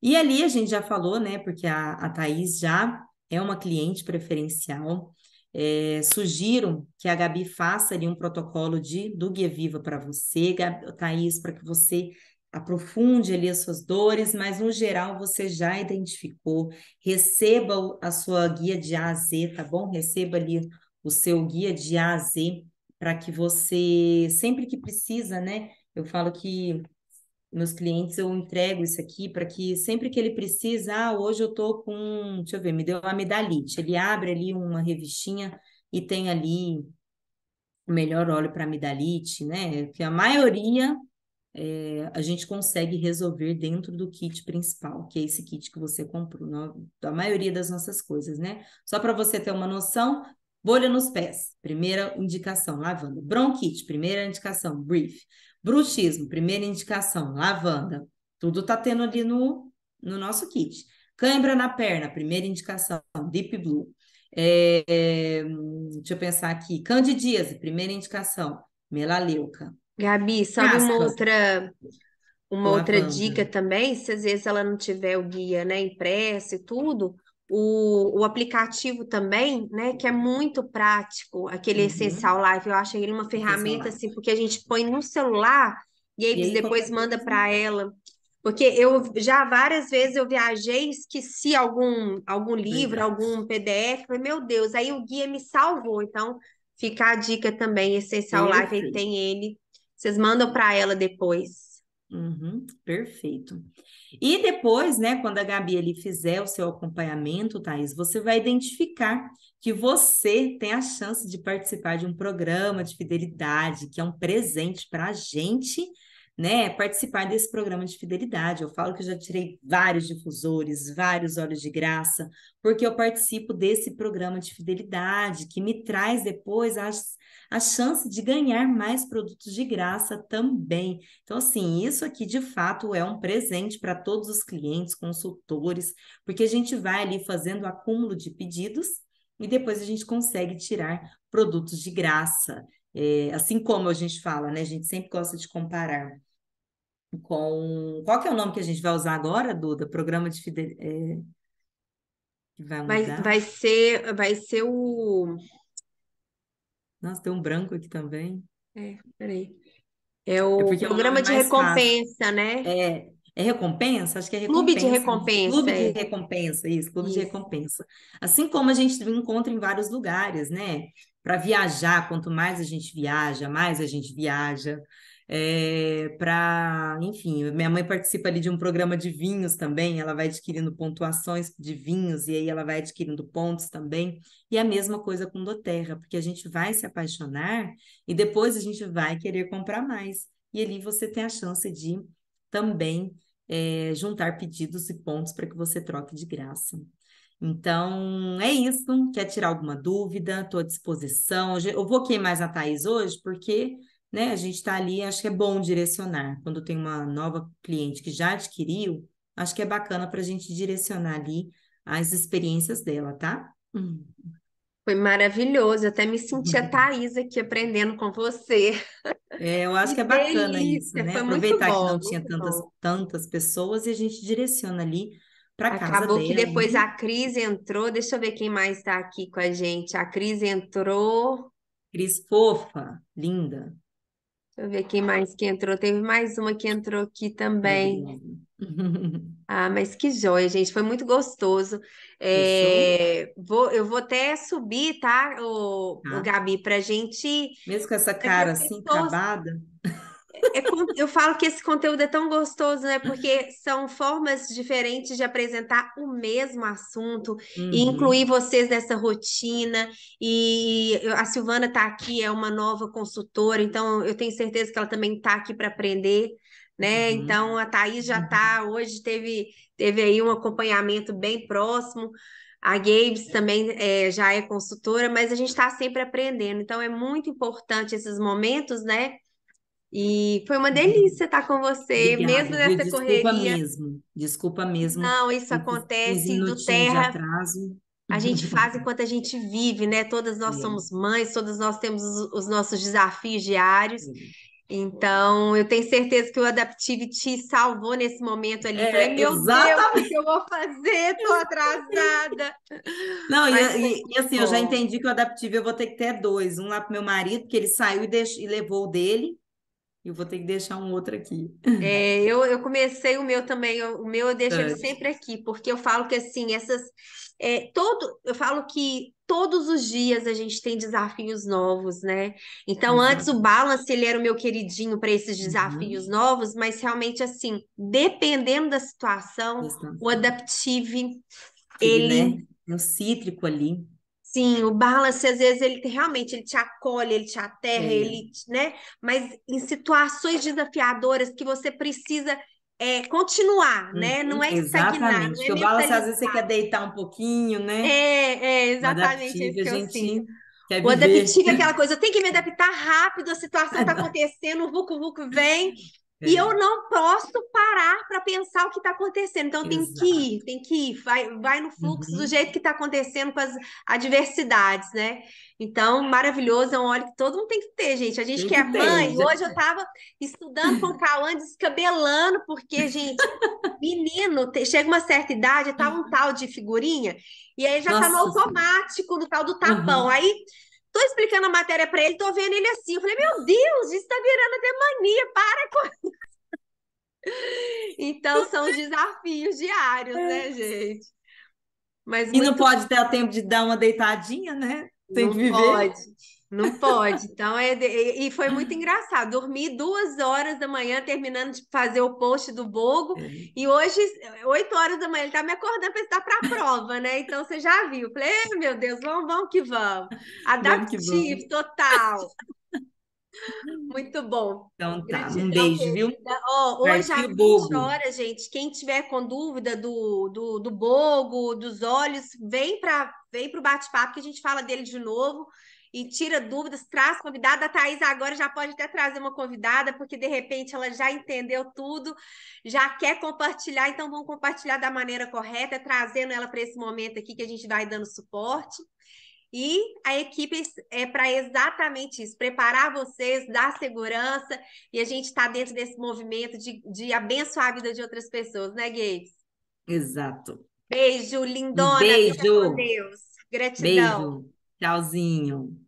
E ali a gente já falou, né? Porque a, a Thaís já é uma cliente preferencial. É, sugiro que a Gabi faça ali um protocolo de, do Guia Viva para você, Gabi, Thaís, para que você aprofunde ali as suas dores, mas no geral você já identificou. Receba a sua guia de A a Z, tá bom? Receba ali o seu guia de A a Z para que você, sempre que precisa, né? Eu falo que meus clientes eu entrego isso aqui para que sempre que ele precisa, ah, hoje eu estou com, deixa eu ver, me deu uma amidalite. Ele abre ali uma revistinha e tem ali o melhor óleo para amidalite, né? Que a maioria é, a gente consegue resolver dentro do kit principal, que é esse kit que você comprou, da maioria das nossas coisas, né? Só para você ter uma noção, Bolha nos pés, primeira indicação, lavanda. Bronquite, primeira indicação, brief. Bruxismo, primeira indicação, lavanda. Tudo tá tendo ali no, no nosso kit. Cãibra na perna, primeira indicação, deep blue. É, é, deixa eu pensar aqui. Candidíase, primeira indicação, melaleuca. Gabi, sabe Cascas. uma outra uma outra dica também? Se às vezes ela não tiver o guia, né, impresso e tudo, o, o aplicativo também, né, que é muito prático, aquele uhum. Essencial Live, eu acho ele uma ferramenta assim, porque a gente põe no celular e eles e aí depois manda para é. ela. Porque eu já várias vezes eu viajei, esqueci algum algum livro, algum PDF, falei, meu Deus, aí o guia me salvou. Então, fica a dica também, Essencial Perfeito. Live, aí tem ele. Vocês mandam para ela depois. Uhum, perfeito. E depois, né, quando a Gabi ali fizer o seu acompanhamento, Thaís, você vai identificar que você tem a chance de participar de um programa de fidelidade, que é um presente para a gente, né, participar desse programa de fidelidade. Eu falo que eu já tirei vários difusores, vários olhos de graça, porque eu participo desse programa de fidelidade que me traz depois as a chance de ganhar mais produtos de graça também. Então, assim, isso aqui de fato é um presente para todos os clientes, consultores, porque a gente vai ali fazendo acúmulo de pedidos e depois a gente consegue tirar produtos de graça. É, assim como a gente fala, né? A gente sempre gosta de comparar com. Qual que é o nome que a gente vai usar agora, Duda? Programa de fidelidade. É... Vai, vai, ser, vai ser o nossa, tem um branco aqui também. É, peraí. É o é, é programa é de recompensa, fácil. né? É, é recompensa? Acho que é né? recompensa. Clube de recompensa. Clube é. de recompensa, isso, clube isso. de recompensa. Assim como a gente encontra em vários lugares, né? Para viajar, quanto mais a gente viaja, mais a gente viaja. É, eh, para, enfim, minha mãe participa ali de um programa de vinhos também, ela vai adquirindo pontuações de vinhos e aí ela vai adquirindo pontos também. E a mesma coisa com doTERRA, porque a gente vai se apaixonar e depois a gente vai querer comprar mais. E ali você tem a chance de também é, juntar pedidos e pontos para que você troque de graça. Então, é isso. Quer tirar alguma dúvida? Estou à disposição. Eu vou queimar mais a Thaís hoje, porque né? A gente está ali, acho que é bom direcionar. Quando tem uma nova cliente que já adquiriu, acho que é bacana para a gente direcionar ali as experiências dela, tá? Foi maravilhoso, até me senti a (laughs) Thaís aqui aprendendo com você. É, eu acho que, que é bacana isso, né? Foi Aproveitar bom, que não tinha tantas, tantas pessoas e a gente direciona ali para casa Acabou que depois né? a Cris entrou, deixa eu ver quem mais está aqui com a gente. A Cris entrou. Cris fofa, linda. Deixa eu ver quem mais que entrou. Teve mais uma que entrou aqui também. Uhum. Ah, mas que joia, gente. Foi muito gostoso. É, vou, eu vou até subir, tá, o, tá. o Gabi, pra gente. Mesmo com essa cara assim, pessoas... acabada. É eu falo que esse conteúdo é tão gostoso, né? Porque são formas diferentes de apresentar o mesmo assunto uhum. e incluir vocês nessa rotina. E a Silvana está aqui, é uma nova consultora, então eu tenho certeza que ela também está aqui para aprender. Né? Uhum. Então a Thaís já está hoje teve, teve aí um acompanhamento bem próximo. A Gabes também é, já é consultora, mas a gente está sempre aprendendo. Então é muito importante esses momentos, né? E foi uma hum. delícia estar com você, Obrigada, mesmo nessa desculpa correria. Mesmo, desculpa mesmo. Não, isso acontece do terra. A gente (laughs) faz enquanto a gente vive, né? Todas nós é. somos mães, todas nós temos os, os nossos desafios diários. É. Então, eu tenho certeza que o Adaptive te salvou nesse momento ali. É, falei, meu exatamente. Deus, o que eu vou fazer? (laughs) Tô atrasada. Não, e, e, assim, bom. eu já entendi que o Adaptive eu vou ter que ter dois. Um lá pro meu marido, que ele saiu e, deixou, e levou o dele. Eu vou ter que deixar um outro aqui. É, eu, eu comecei o meu também, o meu eu deixo é. ele sempre aqui, porque eu falo que assim, essas. É, todo, eu falo que todos os dias a gente tem desafios novos, né? Então, uhum. antes o balance ele era o meu queridinho para esses uhum. desafios uhum. novos, mas realmente assim, dependendo da situação, Isso. o adaptive, ele. Né? É o cítrico ali. Sim, o balance às vezes ele realmente ele te acolhe, ele te aterra, é. ele, né? Mas em situações desafiadoras que você precisa é, continuar, hum, né? Não é estagnar. Exatamente. Não é o balance às vezes você quer deitar um pouquinho, né? É, é exatamente isso que eu gente... sinto. o é aquela coisa, eu tenho que me adaptar rápido, a situação está (laughs) acontecendo, o Vucu Vucu vem, é. E eu não posso parar para pensar o que está acontecendo. Então, tem que ir, tem que ir, vai, vai no fluxo uhum. do jeito que está acontecendo com as adversidades, né? Então, maravilhoso, é um óleo que todo mundo tem que ter, gente. A gente tem que é mãe, hoje eu estava estudando com o Cauã, descabelando, porque, gente, menino, chega uma certa idade, tá um uhum. tal de figurinha, e aí já Nossa. tá no automático, no tal do tapão. Uhum. Aí Tô explicando a matéria para ele, tô vendo ele assim. Eu falei, meu Deus, isso tá virando até mania, para com (laughs) Então, são desafios diários, né, é. gente? Mas e não pode ter tempo de dar uma deitadinha, né? Tem não que viver. Pode. Não pode. Então, é, e foi muito engraçado. Dormi duas horas da manhã, terminando de fazer o post do Bogo. É. E hoje, oito horas da manhã, ele tá me acordando para estar para a prova, né? Então, você já viu. Falei, meu Deus, vamos, vamos que vamos. Adaptivo, total. Muito bom. Então tá, Gratidão, um então, beijo, querida. viu? Oh, hoje às 20 horas, gente, quem tiver com dúvida do, do, do bogo, dos olhos, vem para vem o bate-papo que a gente fala dele de novo e tira dúvidas, traz convidada. A Thais agora já pode até trazer uma convidada, porque de repente ela já entendeu tudo, já quer compartilhar, então vamos compartilhar da maneira correta, trazendo ela para esse momento aqui que a gente vai dando suporte. E a equipe é para exatamente isso, preparar vocês, dar segurança, e a gente está dentro desse movimento de, de abençoar a vida de outras pessoas, né, Gabe? Exato. Beijo, lindona. Beijo. Deus. Gratidão. Beijo. Tchauzinho.